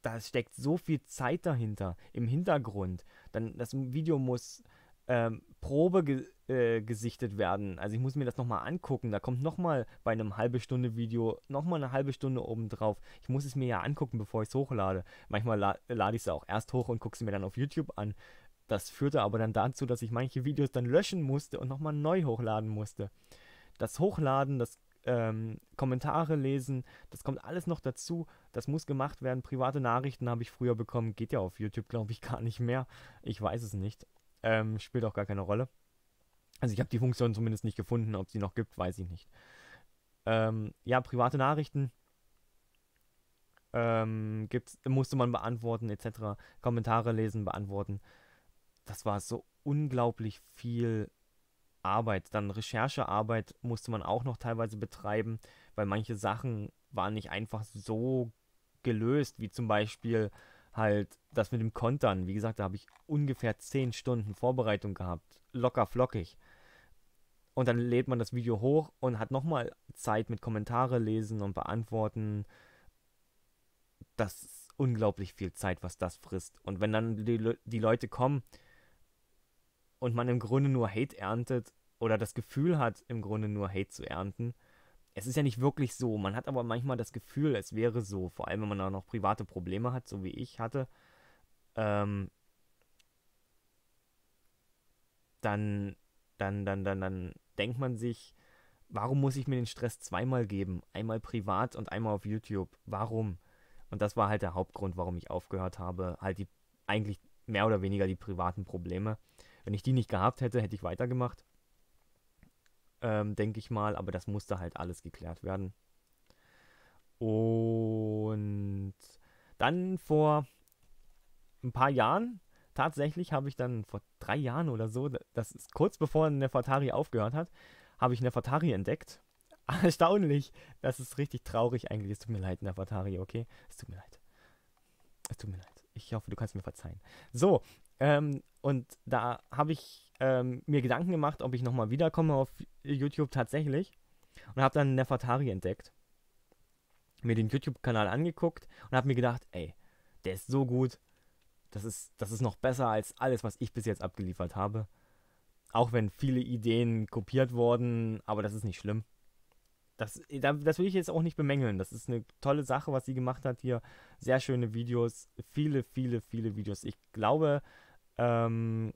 da steckt so viel Zeit dahinter, im Hintergrund. Dann das Video muss ähm, Probe ge äh, gesichtet werden. Also ich muss mir das nochmal angucken. Da kommt nochmal bei einem halbe Stunde Video nochmal eine halbe Stunde oben drauf. Ich muss es mir ja angucken, bevor ich es hochlade. Manchmal la lade ich es auch erst hoch und gucke es mir dann auf YouTube an. Das führte aber dann dazu, dass ich manche Videos dann löschen musste und nochmal neu hochladen musste. Das Hochladen, das ähm, Kommentare lesen, das kommt alles noch dazu. Das muss gemacht werden. Private Nachrichten habe ich früher bekommen. Geht ja auf YouTube, glaube ich, gar nicht mehr. Ich weiß es nicht. Ähm, spielt auch gar keine Rolle. Also ich habe die Funktion zumindest nicht gefunden. Ob sie noch gibt, weiß ich nicht. Ähm, ja, private Nachrichten ähm, gibt's, musste man beantworten etc. Kommentare lesen, beantworten. Das war so unglaublich viel Arbeit. Dann Recherchearbeit musste man auch noch teilweise betreiben, weil manche Sachen waren nicht einfach so gelöst, wie zum Beispiel halt das mit dem Kontern, wie gesagt, da habe ich ungefähr 10 Stunden Vorbereitung gehabt, locker flockig. Und dann lädt man das Video hoch und hat nochmal Zeit mit Kommentare lesen und beantworten. Das ist unglaublich viel Zeit, was das frisst. Und wenn dann die, die Leute kommen und man im Grunde nur Hate erntet oder das Gefühl hat, im Grunde nur Hate zu ernten, es ist ja nicht wirklich so. Man hat aber manchmal das Gefühl, es wäre so. Vor allem, wenn man da noch private Probleme hat, so wie ich hatte. Ähm, dann, dann, dann, dann, dann denkt man sich, warum muss ich mir den Stress zweimal geben? Einmal privat und einmal auf YouTube. Warum? Und das war halt der Hauptgrund, warum ich aufgehört habe. Halt die eigentlich mehr oder weniger die privaten Probleme. Wenn ich die nicht gehabt hätte, hätte ich weitergemacht ähm, denke ich mal, aber das musste halt alles geklärt werden. Und dann vor ein paar Jahren, tatsächlich habe ich dann vor drei Jahren oder so, das ist kurz bevor Nefertari aufgehört hat, habe ich Nefertari entdeckt. Erstaunlich. Das ist richtig traurig eigentlich. Es tut mir leid, Nefertari, okay? Es tut mir leid. Es tut mir leid. Ich hoffe, du kannst mir verzeihen. So, ähm, und da habe ich ähm, mir Gedanken gemacht, ob ich nochmal wiederkomme auf YouTube tatsächlich und habe dann Nefertari entdeckt. Mir den YouTube-Kanal angeguckt und habe mir gedacht, ey, der ist so gut. Das ist, das ist noch besser als alles, was ich bis jetzt abgeliefert habe. Auch wenn viele Ideen kopiert wurden, aber das ist nicht schlimm. Das, das will ich jetzt auch nicht bemängeln. Das ist eine tolle Sache, was sie gemacht hat hier. Sehr schöne Videos. Viele, viele, viele Videos. Ich glaube, ähm,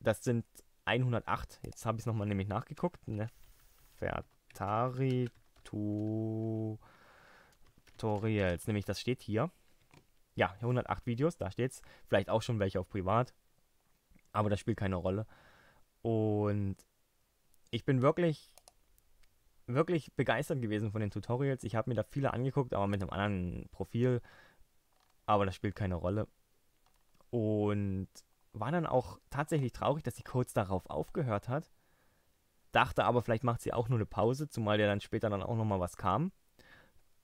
das sind 108. Jetzt habe ich es nochmal nämlich nachgeguckt. Nefertari Tutorials. Nämlich, das steht hier. Ja, 108 Videos, da steht's. Vielleicht auch schon welche auf privat. Aber das spielt keine Rolle. Und ich bin wirklich, wirklich begeistert gewesen von den Tutorials. Ich habe mir da viele angeguckt, aber mit einem anderen Profil. Aber das spielt keine Rolle. Und war dann auch tatsächlich traurig, dass sie kurz darauf aufgehört hat. Dachte aber, vielleicht macht sie auch nur eine Pause, zumal ja dann später dann auch nochmal was kam.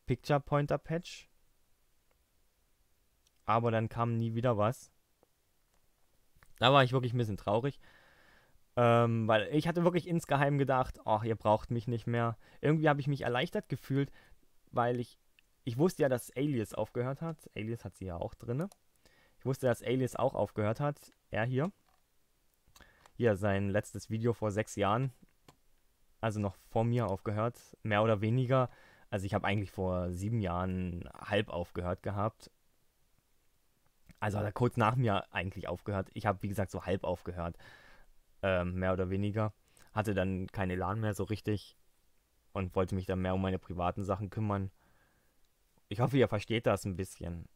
Picture Pointer Patch. Aber dann kam nie wieder was. Da war ich wirklich ein bisschen traurig. Ähm, weil ich hatte wirklich insgeheim gedacht, ach, ihr braucht mich nicht mehr. Irgendwie habe ich mich erleichtert gefühlt, weil ich, ich wusste ja, dass Alias aufgehört hat. Alias hat sie ja auch drinne. Ich wusste, dass Alias auch aufgehört hat. Er hier. Hier, sein letztes Video vor sechs Jahren. Also noch vor mir aufgehört. Mehr oder weniger. Also ich habe eigentlich vor sieben Jahren halb aufgehört gehabt. Also hat er kurz nach mir eigentlich aufgehört. Ich habe, wie gesagt, so halb aufgehört. Ähm, mehr oder weniger. Hatte dann keinen Elan mehr so richtig und wollte mich dann mehr um meine privaten Sachen kümmern. Ich hoffe, ihr versteht das ein bisschen.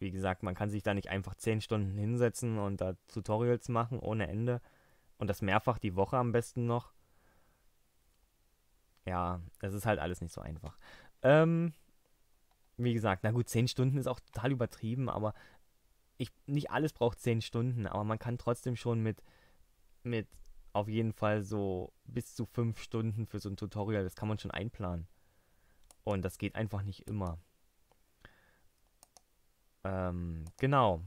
Wie gesagt, man kann sich da nicht einfach 10 Stunden hinsetzen und da Tutorials machen ohne Ende. Und das mehrfach die Woche am besten noch. Ja, das ist halt alles nicht so einfach. Ähm, wie gesagt, na gut, 10 Stunden ist auch total übertrieben, aber ich, nicht alles braucht 10 Stunden, aber man kann trotzdem schon mit, mit auf jeden Fall so bis zu 5 Stunden für so ein Tutorial, das kann man schon einplanen. Und das geht einfach nicht immer. Ähm, genau.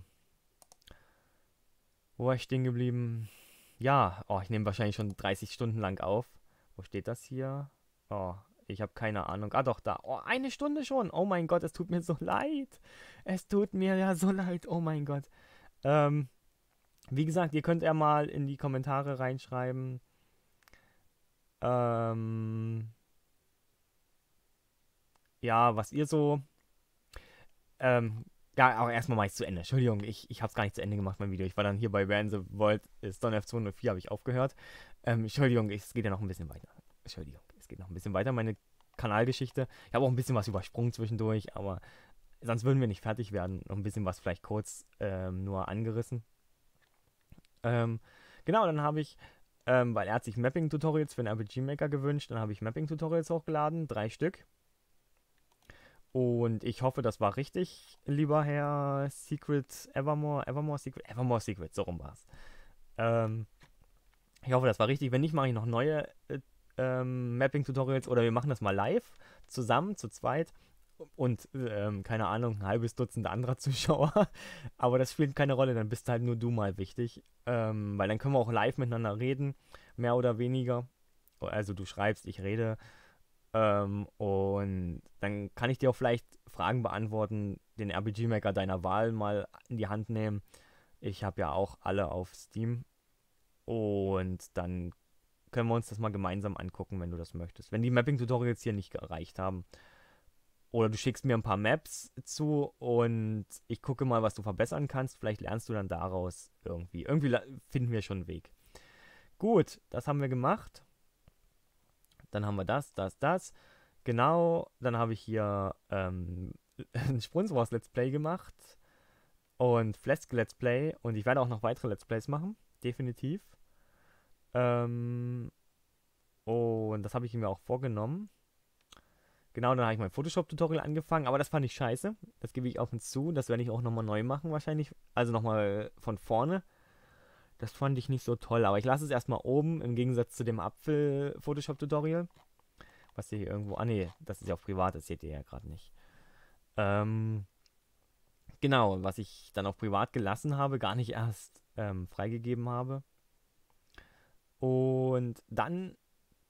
Wo war ich stehen geblieben? Ja, oh, ich nehme wahrscheinlich schon 30 Stunden lang auf. Wo steht das hier? Oh, ich habe keine Ahnung. Ah, doch, da. Oh, eine Stunde schon. Oh mein Gott, es tut mir so leid. Es tut mir ja so leid. Oh mein Gott. Ähm, wie gesagt, ihr könnt ja mal in die Kommentare reinschreiben. Ähm, ja, was ihr so ähm, ja, auch erstmal mache ich zu Ende. Entschuldigung, ich, ich habe es gar nicht zu Ende gemacht, mein Video. Ich war dann hier bei Where the World is F204, habe ich aufgehört. Ähm, Entschuldigung, es geht ja noch ein bisschen weiter. Entschuldigung, es geht noch ein bisschen weiter, meine Kanalgeschichte. Ich habe auch ein bisschen was übersprungen zwischendurch, aber sonst würden wir nicht fertig werden. Noch ein bisschen was vielleicht kurz ähm, nur angerissen. Ähm, genau, dann habe ich, ähm, weil er hat sich Mapping-Tutorials für den RPG-Maker gewünscht, dann habe ich Mapping-Tutorials hochgeladen, drei Stück. Und ich hoffe, das war richtig, lieber Herr Secret Evermore, Evermore Secret, Evermore Secret, so rum war's. Ähm, ich hoffe, das war richtig. Wenn nicht, mache ich noch neue äh, ähm, Mapping-Tutorials oder wir machen das mal live zusammen, zu zweit und ähm, keine Ahnung, ein halbes Dutzend anderer Zuschauer. Aber das spielt keine Rolle, dann bist halt nur du mal wichtig, ähm, weil dann können wir auch live miteinander reden, mehr oder weniger. Also du schreibst, ich rede ähm, und dann kann ich dir auch vielleicht Fragen beantworten, den RPG-Maker deiner Wahl mal in die Hand nehmen. Ich habe ja auch alle auf Steam. Und dann können wir uns das mal gemeinsam angucken, wenn du das möchtest. Wenn die Mapping-Tutorials hier nicht gereicht haben. Oder du schickst mir ein paar Maps zu und ich gucke mal, was du verbessern kannst. Vielleicht lernst du dann daraus irgendwie. Irgendwie finden wir schon einen Weg. Gut, das haben wir gemacht dann haben wir das, das, das. Genau, dann habe ich hier ähm, ein Sprunz Wars Let's Play gemacht und Flask Let's Play und ich werde auch noch weitere Let's Plays machen, definitiv. Ähm, und das habe ich mir auch vorgenommen. Genau, dann habe ich mein Photoshop-Tutorial angefangen, aber das fand ich scheiße. Das gebe ich auch zu, Das werde ich auch nochmal neu machen wahrscheinlich. Also nochmal von vorne. Das fand ich nicht so toll, aber ich lasse es erstmal oben im Gegensatz zu dem Apfel-Photoshop-Tutorial. Was ihr hier irgendwo. Ah, nee, das ist ja auch privat, das seht ihr ja gerade nicht. Ähm, genau, was ich dann auch privat gelassen habe, gar nicht erst ähm, freigegeben habe. Und dann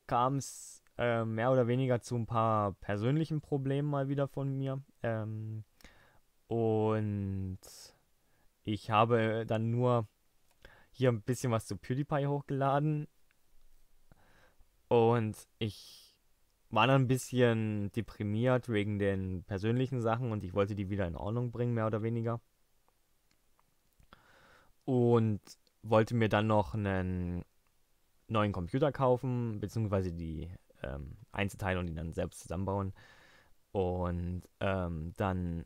kam es äh, mehr oder weniger zu ein paar persönlichen Problemen mal wieder von mir. Ähm, und ich habe dann nur hier ein bisschen was zu PewDiePie hochgeladen. Und ich war dann ein bisschen deprimiert wegen den persönlichen Sachen und ich wollte die wieder in Ordnung bringen, mehr oder weniger. Und wollte mir dann noch einen neuen Computer kaufen, beziehungsweise die ähm, einzuteilen und ihn dann selbst zusammenbauen. Und ähm, dann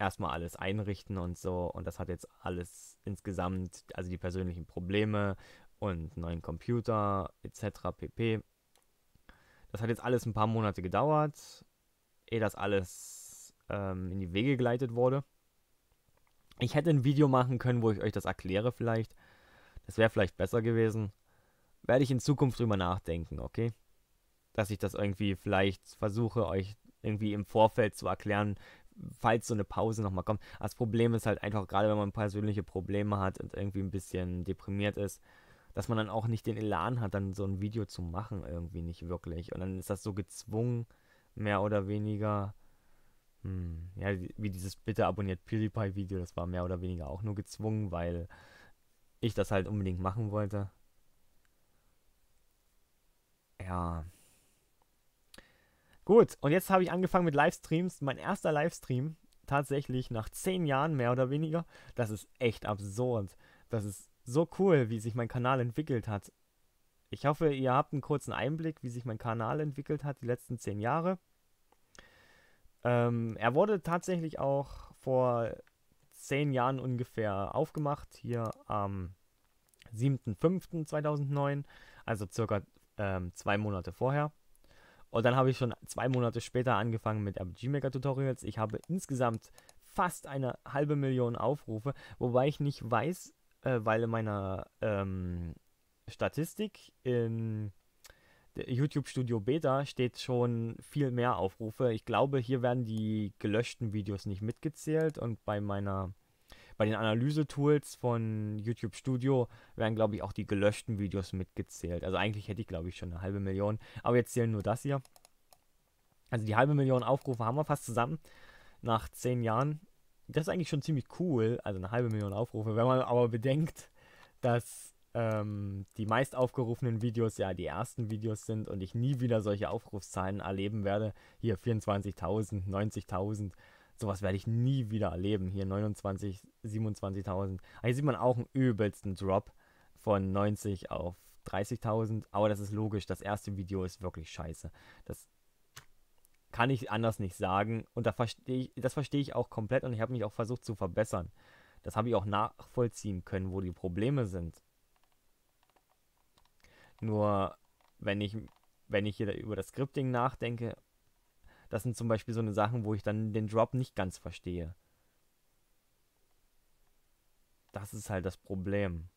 erstmal alles einrichten und so. Und das hat jetzt alles insgesamt, also die persönlichen Probleme und neuen Computer etc. pp. Das hat jetzt alles ein paar Monate gedauert, ehe das alles ähm, in die Wege geleitet wurde. Ich hätte ein Video machen können, wo ich euch das erkläre vielleicht. Das wäre vielleicht besser gewesen. Werde ich in Zukunft drüber nachdenken, okay? Dass ich das irgendwie vielleicht versuche, euch irgendwie im Vorfeld zu erklären, falls so eine Pause nochmal kommt. Das Problem ist halt einfach, gerade wenn man persönliche Probleme hat und irgendwie ein bisschen deprimiert ist, dass man dann auch nicht den Elan hat, dann so ein Video zu machen, irgendwie nicht wirklich. Und dann ist das so gezwungen, mehr oder weniger. Hm, ja, wie dieses Bitte abonniert PewDiePie-Video, das war mehr oder weniger auch nur gezwungen, weil ich das halt unbedingt machen wollte. Ja. Gut, und jetzt habe ich angefangen mit Livestreams. Mein erster Livestream tatsächlich nach zehn Jahren mehr oder weniger. Das ist echt absurd. Das ist so cool, wie sich mein Kanal entwickelt hat. Ich hoffe, ihr habt einen kurzen Einblick, wie sich mein Kanal entwickelt hat die letzten zehn Jahre. Ähm, er wurde tatsächlich auch vor zehn Jahren ungefähr aufgemacht, hier am 7.5.2009, also circa ähm, zwei Monate vorher. Und dann habe ich schon zwei Monate später angefangen mit RPG Maker Tutorials. Ich habe insgesamt fast eine halbe Million Aufrufe, wobei ich nicht weiß, äh, weil in meiner ähm, Statistik in der YouTube Studio Beta steht schon viel mehr Aufrufe. Ich glaube, hier werden die gelöschten Videos nicht mitgezählt und bei meiner bei den Analyse-Tools von YouTube Studio werden, glaube ich, auch die gelöschten Videos mitgezählt. Also eigentlich hätte ich, glaube ich, schon eine halbe Million. Aber jetzt zählen nur das hier. Also die halbe Million Aufrufe haben wir fast zusammen nach zehn Jahren. Das ist eigentlich schon ziemlich cool, also eine halbe Million Aufrufe. Wenn man aber bedenkt, dass ähm, die meist aufgerufenen Videos ja die ersten Videos sind und ich nie wieder solche Aufrufszahlen erleben werde. Hier 24.000, 90.000 sowas werde ich nie wieder erleben. Hier 29, 27.000. Ah, hier sieht man auch einen übelsten Drop von 90 auf 30.000. Aber das ist logisch. Das erste Video ist wirklich scheiße. Das kann ich anders nicht sagen. Und da versteh ich, das verstehe ich auch komplett und ich habe mich auch versucht zu verbessern. Das habe ich auch nachvollziehen können, wo die Probleme sind. Nur wenn ich, wenn ich hier über das Scripting nachdenke, das sind zum Beispiel so eine Sachen, wo ich dann den Drop nicht ganz verstehe. Das ist halt das Problem.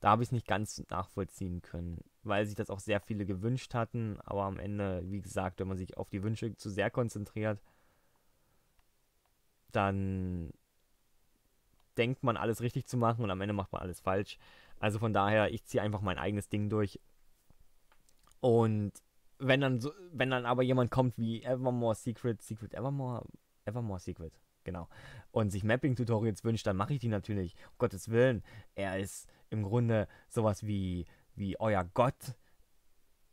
Da habe ich es nicht ganz nachvollziehen können, weil sich das auch sehr viele gewünscht hatten. Aber am Ende, wie gesagt, wenn man sich auf die Wünsche zu sehr konzentriert, dann denkt man alles richtig zu machen und am Ende macht man alles falsch. Also von daher, ich ziehe einfach mein eigenes Ding durch. Und wenn dann, so, wenn dann aber jemand kommt wie Evermore Secret, Secret Evermore, Evermore Secret, genau, und sich Mapping-Tutorials wünscht, dann mache ich die natürlich. Um Gottes Willen, er ist im Grunde sowas wie, wie euer Gott.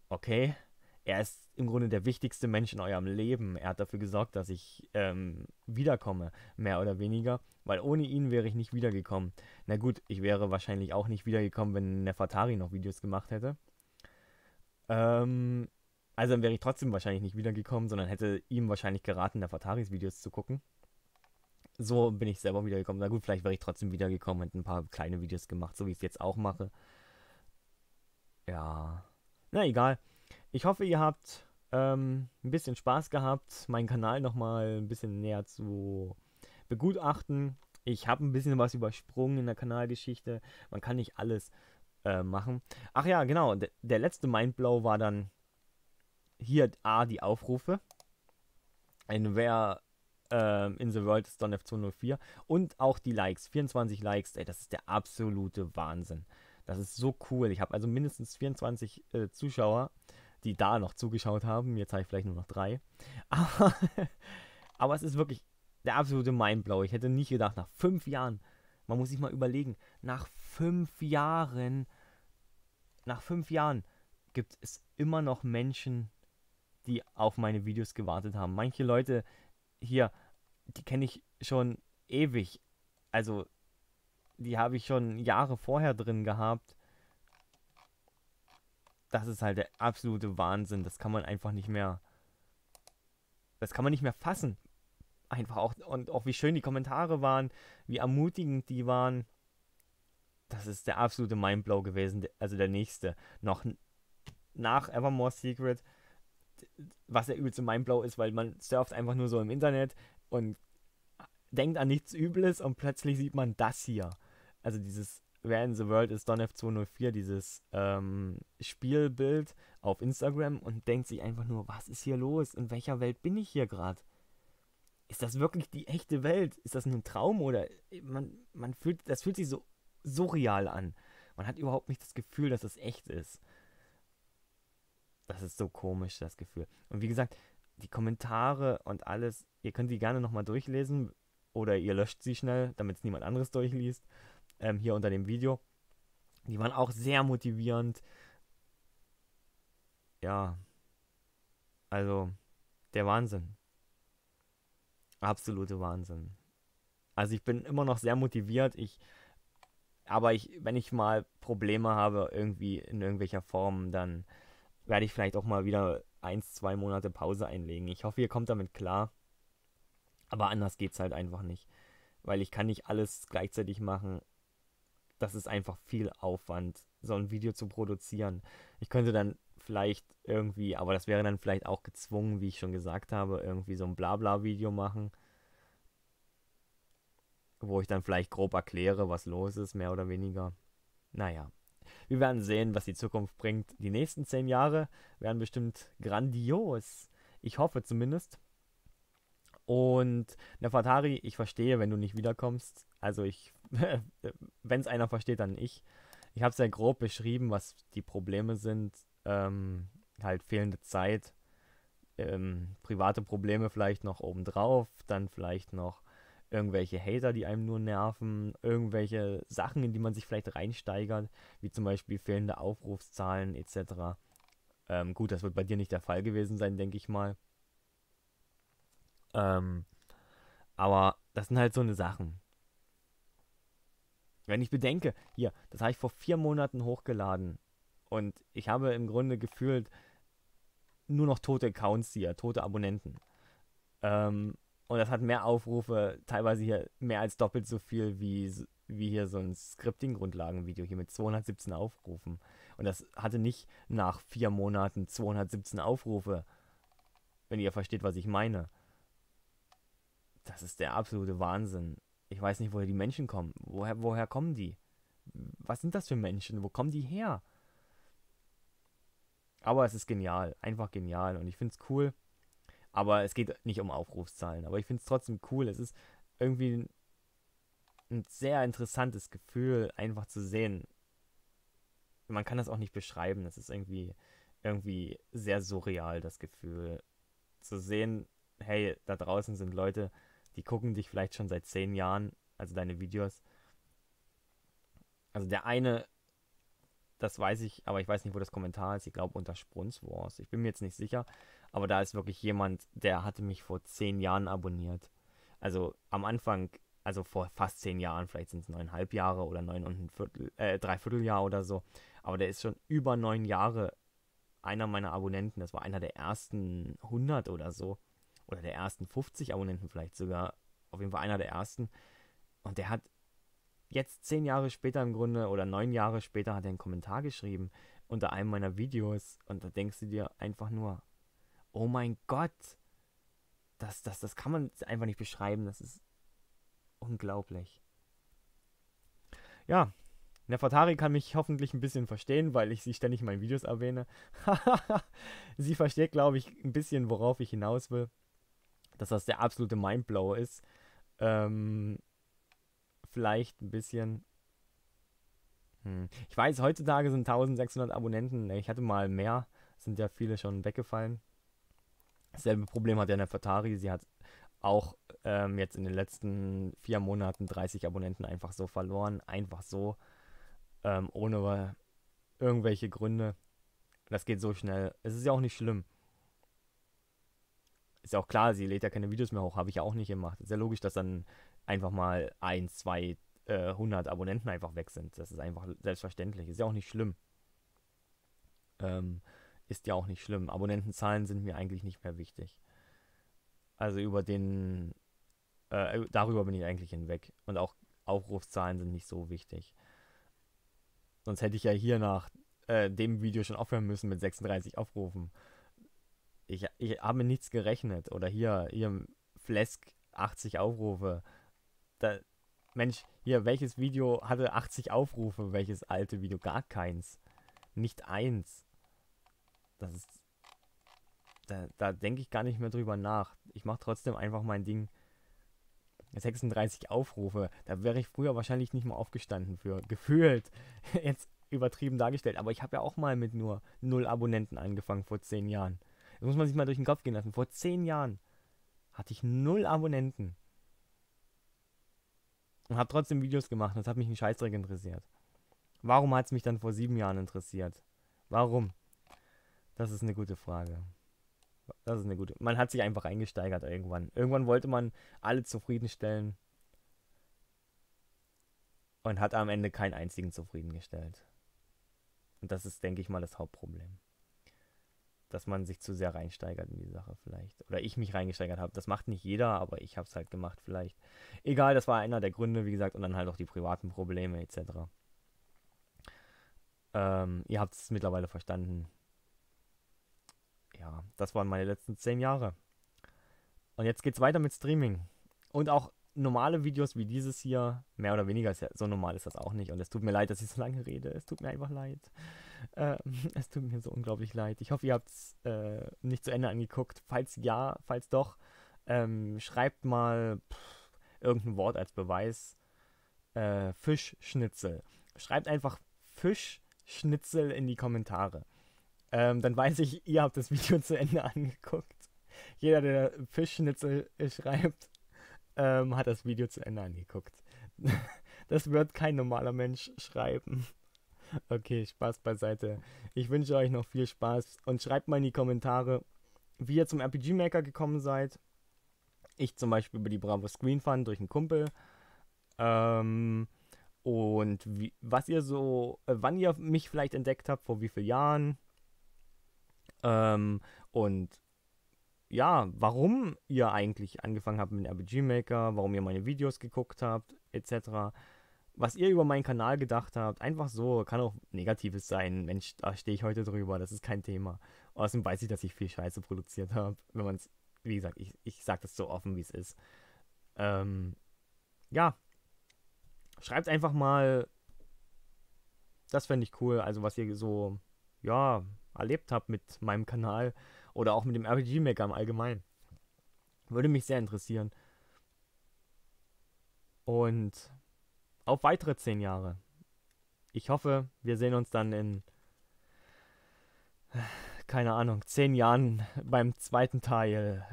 Okay? Er ist im Grunde der wichtigste Mensch in eurem Leben. Er hat dafür gesorgt, dass ich ähm, wiederkomme, mehr oder weniger. Weil ohne ihn wäre ich nicht wiedergekommen. Na gut, ich wäre wahrscheinlich auch nicht wiedergekommen, wenn Nefertari noch Videos gemacht hätte. Ähm, also dann wäre ich trotzdem wahrscheinlich nicht wiedergekommen, sondern hätte ihm wahrscheinlich geraten, da Fataris Videos zu gucken. So bin ich selber wiedergekommen. Na gut, vielleicht wäre ich trotzdem wiedergekommen und ein paar kleine Videos gemacht, so wie ich es jetzt auch mache. Ja. Na egal. Ich hoffe, ihr habt ähm, ein bisschen Spaß gehabt, meinen Kanal nochmal ein bisschen näher zu begutachten. Ich habe ein bisschen was übersprungen in der Kanalgeschichte. Man kann nicht alles äh, machen. Ach ja, genau. Der letzte Mindblow war dann hier A, die Aufrufe. In Where ähm, in the World ist Don F204. Und auch die Likes. 24 Likes, ey, das ist der absolute Wahnsinn. Das ist so cool. Ich habe also mindestens 24 äh, Zuschauer, die da noch zugeschaut haben. Jetzt habe ich vielleicht nur noch drei. Aber, aber es ist wirklich der absolute Mindblow. Ich hätte nicht gedacht, nach fünf Jahren, man muss sich mal überlegen, nach fünf Jahren, nach fünf Jahren gibt es immer noch Menschen, die auf meine Videos gewartet haben. Manche Leute hier, die kenne ich schon ewig. Also, die habe ich schon Jahre vorher drin gehabt. Das ist halt der absolute Wahnsinn. Das kann man einfach nicht mehr. Das kann man nicht mehr fassen. Einfach auch. Und auch wie schön die Kommentare waren, wie ermutigend die waren. Das ist der absolute Mindblow gewesen. Also der nächste. Noch nach Evermore Secret was ja übel zu Mindblow ist, weil man surft einfach nur so im Internet und denkt an nichts Übles und plötzlich sieht man das hier. Also dieses Where in the World is Donf 204, dieses ähm, Spielbild auf Instagram und denkt sich einfach nur, was ist hier los? In welcher Welt bin ich hier gerade? Ist das wirklich die echte Welt? Ist das nur ein Traum oder äh, man, man fühlt, das fühlt sich so surreal an. Man hat überhaupt nicht das Gefühl, dass es das echt ist das ist so komisch, das Gefühl. Und wie gesagt, die Kommentare und alles, ihr könnt sie gerne nochmal durchlesen oder ihr löscht sie schnell, damit es niemand anderes durchliest, ähm, hier unter dem Video. Die waren auch sehr motivierend. Ja, also der Wahnsinn. Absolute Wahnsinn. Also ich bin immer noch sehr motiviert. Ich, aber ich, wenn ich mal Probleme habe, irgendwie in irgendwelcher Form, dann werde ich vielleicht auch mal wieder ein, zwei Monate Pause einlegen. Ich hoffe, ihr kommt damit klar. Aber anders geht es halt einfach nicht. Weil ich kann nicht alles gleichzeitig machen. Das ist einfach viel Aufwand, so ein Video zu produzieren. Ich könnte dann vielleicht irgendwie, aber das wäre dann vielleicht auch gezwungen, wie ich schon gesagt habe, irgendwie so ein Blabla-Video machen, wo ich dann vielleicht grob erkläre, was los ist, mehr oder weniger. Naja. Wir werden sehen, was die Zukunft bringt. Die nächsten zehn Jahre werden bestimmt grandios. Ich hoffe zumindest. Und Nefertari, ich verstehe, wenn du nicht wiederkommst. Also ich, wenn es einer versteht, dann ich. Ich habe sehr grob beschrieben, was die Probleme sind. Ähm, halt fehlende Zeit, ähm, private Probleme vielleicht noch obendrauf, dann vielleicht noch irgendwelche Hater, die einem nur nerven, irgendwelche Sachen, in die man sich vielleicht reinsteigert, wie zum Beispiel fehlende Aufrufszahlen etc. Ähm, gut, das wird bei dir nicht der Fall gewesen sein, denke ich mal. Ähm, aber das sind halt so eine Sachen. Wenn ich bedenke, hier, das habe ich vor vier Monaten hochgeladen und ich habe im Grunde gefühlt nur noch tote Accounts hier, tote Abonnenten. Ähm, und das hat mehr Aufrufe, teilweise hier mehr als doppelt so viel wie, wie hier so ein Scripting-Grundlagen-Video hier mit 217 Aufrufen. Und das hatte nicht nach vier Monaten 217 Aufrufe. Wenn ihr versteht, was ich meine. Das ist der absolute Wahnsinn. Ich weiß nicht, woher die Menschen kommen. Woher, woher kommen die? Was sind das für Menschen? Wo kommen die her? Aber es ist genial. Einfach genial. Und ich finde es cool, aber es geht nicht um Aufrufszahlen. Aber ich finde es trotzdem cool. Es ist irgendwie ein, ein sehr interessantes Gefühl, einfach zu sehen. Man kann das auch nicht beschreiben. Es ist irgendwie, irgendwie sehr surreal, das Gefühl. Zu sehen, hey, da draußen sind Leute, die gucken dich vielleicht schon seit zehn Jahren, also deine Videos. Also der eine das weiß ich, aber ich weiß nicht, wo das Kommentar ist. Ich glaube unter Sprunzwars. Ich bin mir jetzt nicht sicher. Aber da ist wirklich jemand, der hatte mich vor zehn Jahren abonniert. Also am Anfang, also vor fast zehn Jahren, vielleicht sind es neuneinhalb Jahre oder neun und ein Viertel, äh, Dreivierteljahr oder so. Aber der ist schon über neun Jahre einer meiner Abonnenten. Das war einer der ersten 100 oder so. Oder der ersten 50 Abonnenten vielleicht sogar. Auf jeden Fall einer der ersten. Und der hat jetzt zehn Jahre später im Grunde oder neun Jahre später hat er einen Kommentar geschrieben unter einem meiner Videos und da denkst du dir einfach nur, oh mein Gott, das, das, das kann man einfach nicht beschreiben, das ist unglaublich. Ja, Nefertari kann mich hoffentlich ein bisschen verstehen, weil ich sie ständig in meinen Videos erwähne. sie versteht, glaube ich, ein bisschen, worauf ich hinaus will. Dass das der absolute Mindblower ist. Ähm, vielleicht ein bisschen. Hm. Ich weiß, heutzutage sind 1600 Abonnenten. Ne, ich hatte mal mehr, sind ja viele schon weggefallen. Dasselbe Problem hat ja eine Fatari. Sie hat auch ähm, jetzt in den letzten vier Monaten 30 Abonnenten einfach so verloren. Einfach so. Ähm, ohne irgendwelche Gründe. Das geht so schnell. Es ist ja auch nicht schlimm. Ist ja auch klar, sie lädt ja keine Videos mehr hoch. Habe ich ja auch nicht gemacht. Ist ja logisch, dass dann einfach mal ein, zwei, äh, 100 Abonnenten einfach weg sind. Das ist einfach selbstverständlich. Ist ja auch nicht schlimm. Ähm, ist ja auch nicht schlimm. Abonnentenzahlen sind mir eigentlich nicht mehr wichtig. Also über den, äh, darüber bin ich eigentlich hinweg. Und auch Aufrufszahlen sind nicht so wichtig. Sonst hätte ich ja hier nach äh, dem Video schon aufhören müssen mit 36 Aufrufen. Ich, ich habe nichts gerechnet. Oder hier, hier im Flesk 80 Aufrufe da, Mensch, hier, welches Video hatte 80 Aufrufe, welches alte Video? Gar keins. Nicht eins. Das ist. Da, da denke ich gar nicht mehr drüber nach. Ich mache trotzdem einfach mein Ding. 36 Aufrufe. Da wäre ich früher wahrscheinlich nicht mal aufgestanden für. Gefühlt. Jetzt übertrieben dargestellt. Aber ich habe ja auch mal mit nur 0 Abonnenten angefangen vor 10 Jahren. Das muss man sich mal durch den Kopf gehen lassen. Vor 10 Jahren hatte ich 0 Abonnenten und habe trotzdem Videos gemacht. Das hat mich ein Scheißdreck interessiert. Warum hat es mich dann vor sieben Jahren interessiert? Warum? Das ist eine gute Frage. Das ist eine gute. Man hat sich einfach eingesteigert irgendwann. Irgendwann wollte man alle zufriedenstellen und hat am Ende keinen einzigen zufriedengestellt. Und das ist, denke ich mal, das Hauptproblem dass man sich zu sehr reinsteigert in die Sache vielleicht. Oder ich mich reingesteigert habe. Das macht nicht jeder, aber ich habe es halt gemacht vielleicht. Egal, das war einer der Gründe, wie gesagt, und dann halt auch die privaten Probleme etc. Ähm, ihr habt es mittlerweile verstanden. Ja, das waren meine letzten zehn Jahre. Und jetzt geht's weiter mit Streaming. Und auch normale Videos wie dieses hier, mehr oder weniger, ja, so normal ist das auch nicht. Und es tut mir leid, dass ich so lange rede. Es tut mir einfach leid. Äh, es tut mir so unglaublich leid. Ich hoffe, ihr habt es äh, nicht zu Ende angeguckt. Falls ja, falls doch, ähm, schreibt mal pff, irgendein Wort als Beweis. Äh, Fischschnitzel. Schreibt einfach Fischschnitzel in die Kommentare. Ähm, dann weiß ich, ihr habt das Video zu Ende angeguckt. Jeder, der Fischschnitzel schreibt, ähm, hat das Video zu Ende angeguckt. das wird kein normaler Mensch schreiben. Okay, Spaß beiseite. Ich wünsche euch noch viel Spaß und schreibt mal in die Kommentare, wie ihr zum RPG Maker gekommen seid. Ich zum Beispiel über die Bravo Screen Fund durch einen Kumpel. Ähm, und wie, was ihr so, äh, wann ihr mich vielleicht entdeckt habt, vor wie vielen Jahren. Ähm, und ja, warum ihr eigentlich angefangen habt mit RPG Maker, warum ihr meine Videos geguckt habt, etc was ihr über meinen Kanal gedacht habt, einfach so, kann auch Negatives sein. Mensch, da stehe ich heute drüber, das ist kein Thema. Außerdem weiß ich, dass ich viel Scheiße produziert habe, wenn man es, wie gesagt, ich, ich sage das so offen, wie es ist. Ähm, ja, schreibt einfach mal, das fände ich cool, also was ihr so, ja, erlebt habt mit meinem Kanal oder auch mit dem RPG-Maker im Allgemeinen. Würde mich sehr interessieren. Und auf weitere zehn Jahre. Ich hoffe, wir sehen uns dann in, keine Ahnung, zehn Jahren beim zweiten Teil.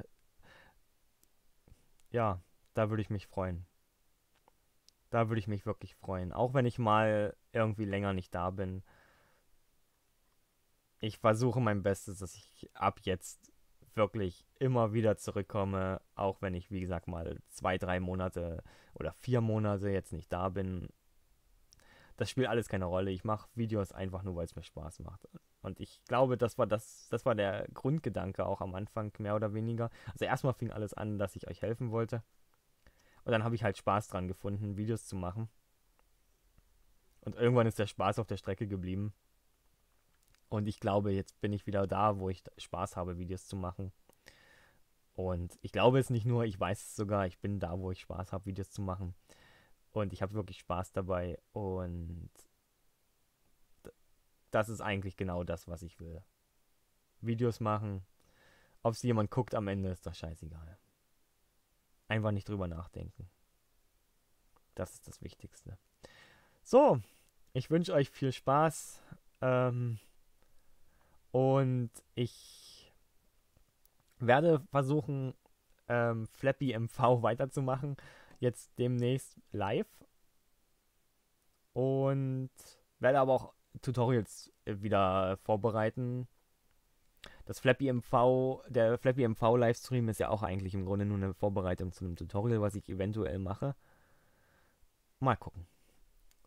Ja, da würde ich mich freuen. Da würde ich mich wirklich freuen. Auch wenn ich mal irgendwie länger nicht da bin. Ich versuche mein Bestes, dass ich ab jetzt wirklich immer wieder zurückkomme, auch wenn ich, wie gesagt, mal zwei, drei Monate oder vier Monate jetzt nicht da bin. Das spielt alles keine Rolle. Ich mache Videos einfach nur, weil es mir Spaß macht. Und ich glaube, das war das, das war der Grundgedanke auch am Anfang, mehr oder weniger. Also erstmal fing alles an, dass ich euch helfen wollte. Und dann habe ich halt Spaß dran gefunden, Videos zu machen. Und irgendwann ist der Spaß auf der Strecke geblieben. Und ich glaube, jetzt bin ich wieder da, wo ich Spaß habe, Videos zu machen. Und ich glaube es nicht nur, ich weiß es sogar, ich bin da, wo ich Spaß habe, Videos zu machen. Und ich habe wirklich Spaß dabei. Und das ist eigentlich genau das, was ich will. Videos machen. Ob es jemand guckt am Ende, ist doch scheißegal. Einfach nicht drüber nachdenken. Das ist das Wichtigste. So, ich wünsche euch viel Spaß. Ähm, und ich werde versuchen, ähm, Flappy MV weiterzumachen. Jetzt demnächst live. Und werde aber auch Tutorials äh, wieder vorbereiten. Das Flappy MV, der Flappy MV Livestream ist ja auch eigentlich im Grunde nur eine Vorbereitung zu einem Tutorial, was ich eventuell mache. Mal gucken,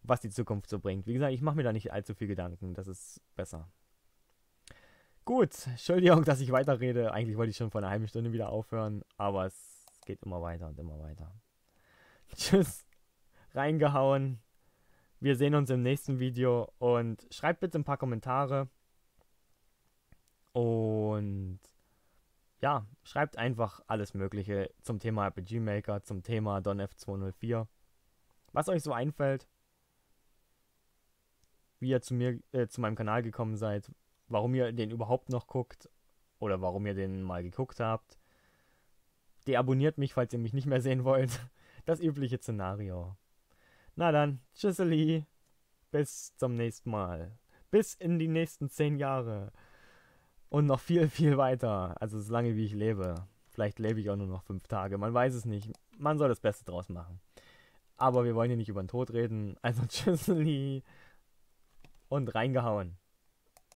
was die Zukunft so bringt. Wie gesagt, ich mache mir da nicht allzu viel Gedanken. Das ist besser. Gut, Entschuldigung, dass ich weiterrede. Eigentlich wollte ich schon vor einer halben Stunde wieder aufhören, aber es geht immer weiter und immer weiter. Tschüss, reingehauen. Wir sehen uns im nächsten Video und schreibt bitte ein paar Kommentare. Und ja, schreibt einfach alles Mögliche zum Thema RPG Maker, zum Thema DonF204. Was euch so einfällt, wie ihr zu mir, äh, zu meinem Kanal gekommen seid, warum ihr den überhaupt noch guckt oder warum ihr den mal geguckt habt. Deabonniert mich, falls ihr mich nicht mehr sehen wollt. Das übliche Szenario. Na dann, tschüsseli. Bis zum nächsten Mal. Bis in die nächsten zehn Jahre. Und noch viel, viel weiter. Also so lange wie ich lebe. Vielleicht lebe ich auch nur noch fünf Tage. Man weiß es nicht. Man soll das Beste draus machen. Aber wir wollen hier nicht über den Tod reden. Also tschüsseli. Und reingehauen.